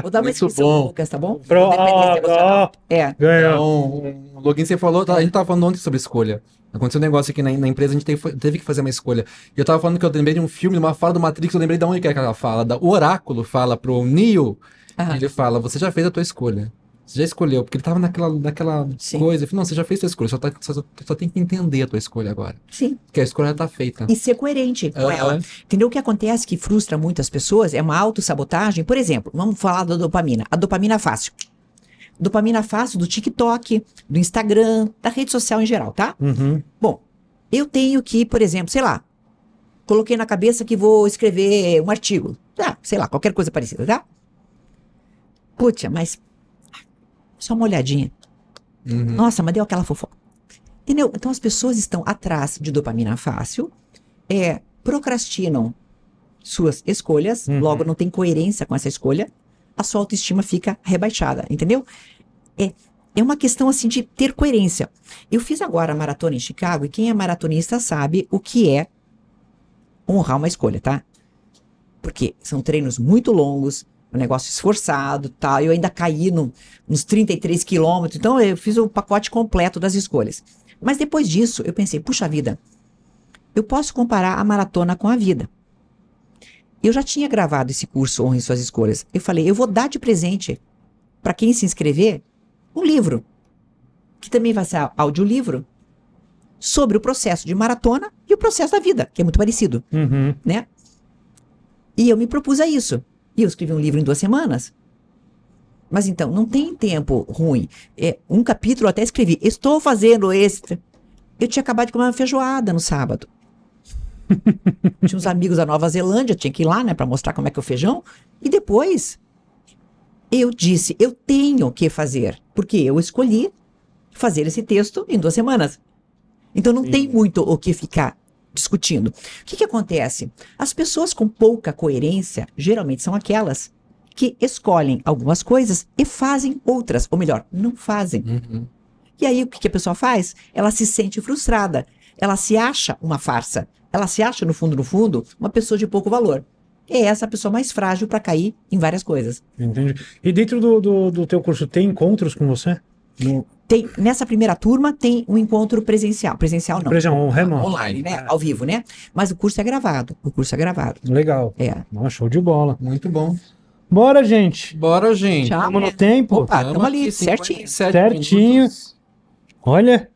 Vou dar uma Muito inscrição, bom. Lucas, tá bom? Pro, Dependência ó, Emocional. Ó, é. Ganhou. Então, é, Login, você falou, tá, a gente tava falando ontem sobre escolha. Aconteceu um negócio aqui na, na empresa, a gente teve, teve, que fazer uma escolha. E eu tava falando que eu lembrei de um filme, de uma fala do Matrix, eu lembrei de onde que é que ela fala. o Oráculo fala pro Neo, ele fala, você já fez a tua escolha. Você já escolheu, porque ele estava naquela, naquela coisa. Não, você já fez sua escolha, só, tá, só, só, tem que entender a tua escolha agora. Sim. Porque a escolha está feita. E ser coerente com uh -huh. ela. Entendeu? O que acontece que frustra muitas pessoas é uma autossabotagem. Por exemplo, vamos falar da dopamina. A dopamina fácil. Dopamina fácil do TikTok, do Instagram, da rede social em geral, tá? Uhum. Bom, eu tenho que, por exemplo, sei lá, coloquei na cabeça que vou escrever um artigo. Ah, sei lá, qualquer coisa parecida, tá? Putz, mas só uma olhadinha. Uhum. Nossa, mas deu aquela fofoca. Entendeu? Então as pessoas estão atrás de dopamina fácil, é, procrastinam suas escolhas, uhum. logo não tem coerência com essa escolha, a sua autoestima fica rebaixada, entendeu? É, é uma questão assim de ter coerência. Eu fiz agora a maratona em Chicago e quem é maratonista sabe o que é honrar uma escolha, tá? Porque são treinos muito longos, um negócio esforçado tal. Eu ainda caí no, nos 33 quilômetros, então eu fiz o pacote completo das escolhas. Mas depois disso, eu pensei, puxa vida, eu posso comparar a maratona com a vida. Eu já tinha gravado esse curso Honre Suas Escolhas. Eu falei, eu vou dar de presente para quem se inscrever um livro, que também vai ser audiolivro, sobre o processo de maratona e o processo da vida, que é muito parecido, uhum. né? E eu me propus a isso. E eu escrevi um livro em duas semanas. Mas então, não tem tempo ruim. É, um capítulo eu até escrevi. Estou fazendo esse. Eu tinha acabado de comer uma feijoada no sábado. tinha uns amigos da Nova Zelândia, tinha que ir lá, né, para mostrar como é que é o feijão. E depois, eu disse, eu tenho que fazer, porque eu escolhi fazer esse texto em duas semanas. Então não Sim. tem muito o que ficar discutindo. O que, que acontece? As pessoas com pouca coerência geralmente são aquelas que escolhem algumas coisas e fazem outras, ou melhor, não fazem. Uhum. E aí o que, que a pessoa faz? Ela se sente frustrada, ela se acha uma farsa, ela se acha, no fundo, no fundo, uma pessoa de pouco valor. É essa a pessoa mais frágil para cair em várias coisas. Entendi. E dentro do, do, do teu curso, tem encontros com você? No... Tem, nessa primeira turma tem um encontro presencial. Presencial não. Presencial, remoto. Online, né? É. Ao vivo, né? Mas o curso é gravado. O curso é gravado. Legal. É. show de bola. Muito bom. Bora, gente. Bora, gente. Tchau, tamo no tempo. Opa, tamo, ali, certinho. Certinho. Minutos. Olha.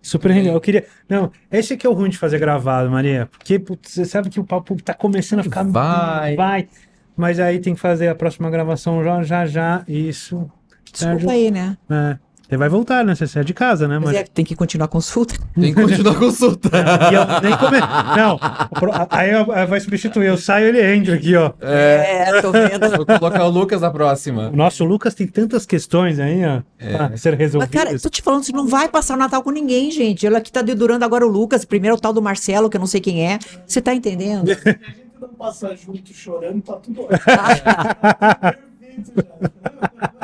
Super rendeu. Eu queria. Não, esse aqui é o ruim de fazer gravado, Maria. Porque putz, você sabe que o papo tá começando a ficar. Vai. Vai. Mas aí tem que fazer a próxima gravação já, já, já. Isso. Desculpa aí, né? É. Você vai voltar, né? Você sai de casa, né? Mas, mas... É, tem que continuar consulta. Tem que continuar consulta. Não, eu nem come... Não, aí eu, eu vai substituir. Eu saio ele entra aqui, ó. É, é tô vendo. Vou colocar o Lucas na próxima. Nossa, o Lucas tem tantas questões aí, ó, é. pra ser resolvidas. Mas, cara, tô te falando, você não vai passar o Natal com ninguém, gente. Ela aqui tá dedurando agora o Lucas, primeiro é o tal do Marcelo, que eu não sei quem é. Você tá entendendo? Se a gente não passar junto chorando, tá tudo ótimo.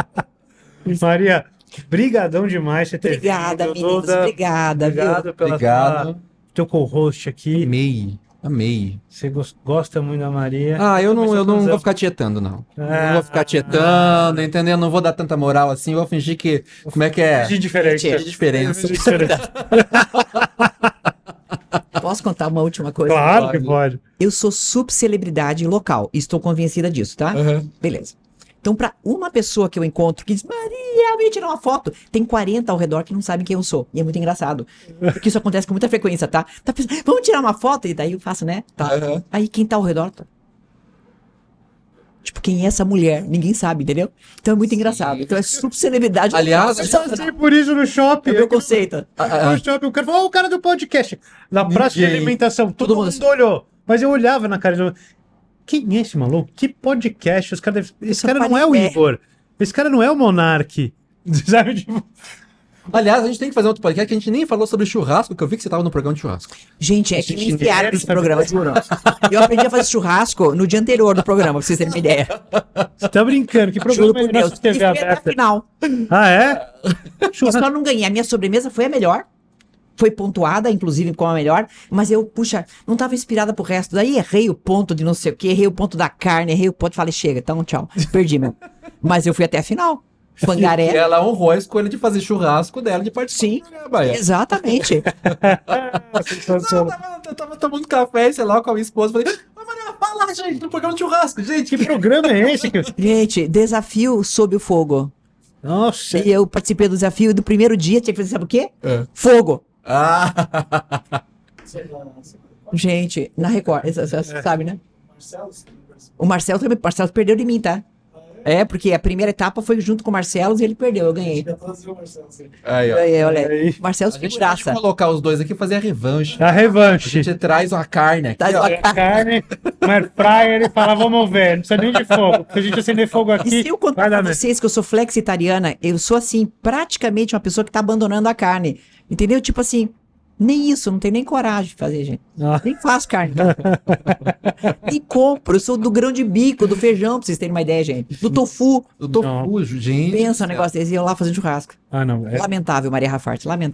Maria, Brigadão demais você ter Obrigada, vindo, meninos. Toda... Obrigada, Obrigado viu? Obrigado. Sua, teu co-host aqui. Amei. Amei. Você gosta muito da Maria? Ah, eu não, eu é. não vou ficar tietando, não. não vou ficar tietando, ah, entendeu? Não vou dar tanta moral assim, vou fingir que. Como é que é? é fingir diferença. Fingir diferença. diferença. Posso contar uma última coisa? Claro que pode. Eu sou subcelebridade local, estou convencida disso, tá? Uhum. Beleza. Então, para uma pessoa que eu encontro que diz, Maria, me tirar uma foto, tem 40 ao redor que não sabem quem eu sou. E é muito engraçado. Porque isso acontece com muita frequência, tá? tá pensando, Vamos tirar uma foto? E daí eu faço, né? Tá. Uhum. Aí quem tá ao redor. Tá... Tipo, quem é essa mulher? Ninguém sabe, entendeu? Então é muito Sim. engraçado. Então é celebridade. Aliás, eu passei por isso no shopping. É meu conceito. Ah, ah. no shopping, o cara falou, oh, o cara do podcast. Na praça de alimentação, todo, todo mundo olhou. Mas eu olhava na cara. Quem é esse maluco? Que podcast? Os cara deve... Esse cara não é o Igor. Esse cara não é o Monark. Sabe? Tipo... Aliás, a gente tem que fazer outro podcast que a gente nem falou sobre churrasco, que eu vi que você tava no programa de churrasco. Gente, é que me enfiaram tá nesse programa. de churrasco. Eu aprendi a fazer churrasco no dia anterior do programa, pra vocês terem uma ideia. Você tá brincando? Que programa de é nosso TV aberta? final. Ah, é? Churrasco. Eu só não ganhei. A minha sobremesa foi a melhor foi pontuada, inclusive, com a melhor, mas eu, puxa, não estava inspirada pro resto. Daí errei o ponto de não sei o quê, errei o ponto da carne, errei o ponto, falei, chega, então tchau, perdi, meu. mas eu fui até a final. Pangaré. E ela honrou a escolha de fazer churrasco dela de participar. Sim, exatamente. não, eu, tava, eu tava tomando café, sei lá, com a minha esposa, falei, fala, gente, no programa de churrasco, gente. Que programa é esse? Gente, desafio sob o fogo. Nossa. E eu participei do desafio e do primeiro dia tinha que fazer, sabe o quê? É. Fogo. Ah! Gente, na Record, sabe, né? O Marcelo também, Marcelo perdeu de mim, tá? É, porque a primeira etapa foi junto com o Marcelo e ele perdeu, eu ganhei. Aí, ó. Ganhei, olha. Aí. Marcelo a gente pode colocar os dois aqui e fazer a revanche. A revanche. A gente traz uma carne aqui. ó. É, carne, um praia ele fala, vamos ver, não precisa nem de fogo. Se a gente acender fogo aqui, e se eu contar pra vocês mesmo. que eu sou flexitariana, eu sou assim, praticamente uma pessoa que tá abandonando a carne. Entendeu? Tipo assim, nem isso, não tenho nem coragem de fazer, gente. Ah. Nem faço carne. e compro. Eu sou do grão de bico, do feijão, pra vocês terem uma ideia, gente. Do tofu. Do tofu, gente. Pensa um negócio desse e eu lá fazendo churrasco. Ah, não. É... Lamentável, Maria Rafarte, lamentável.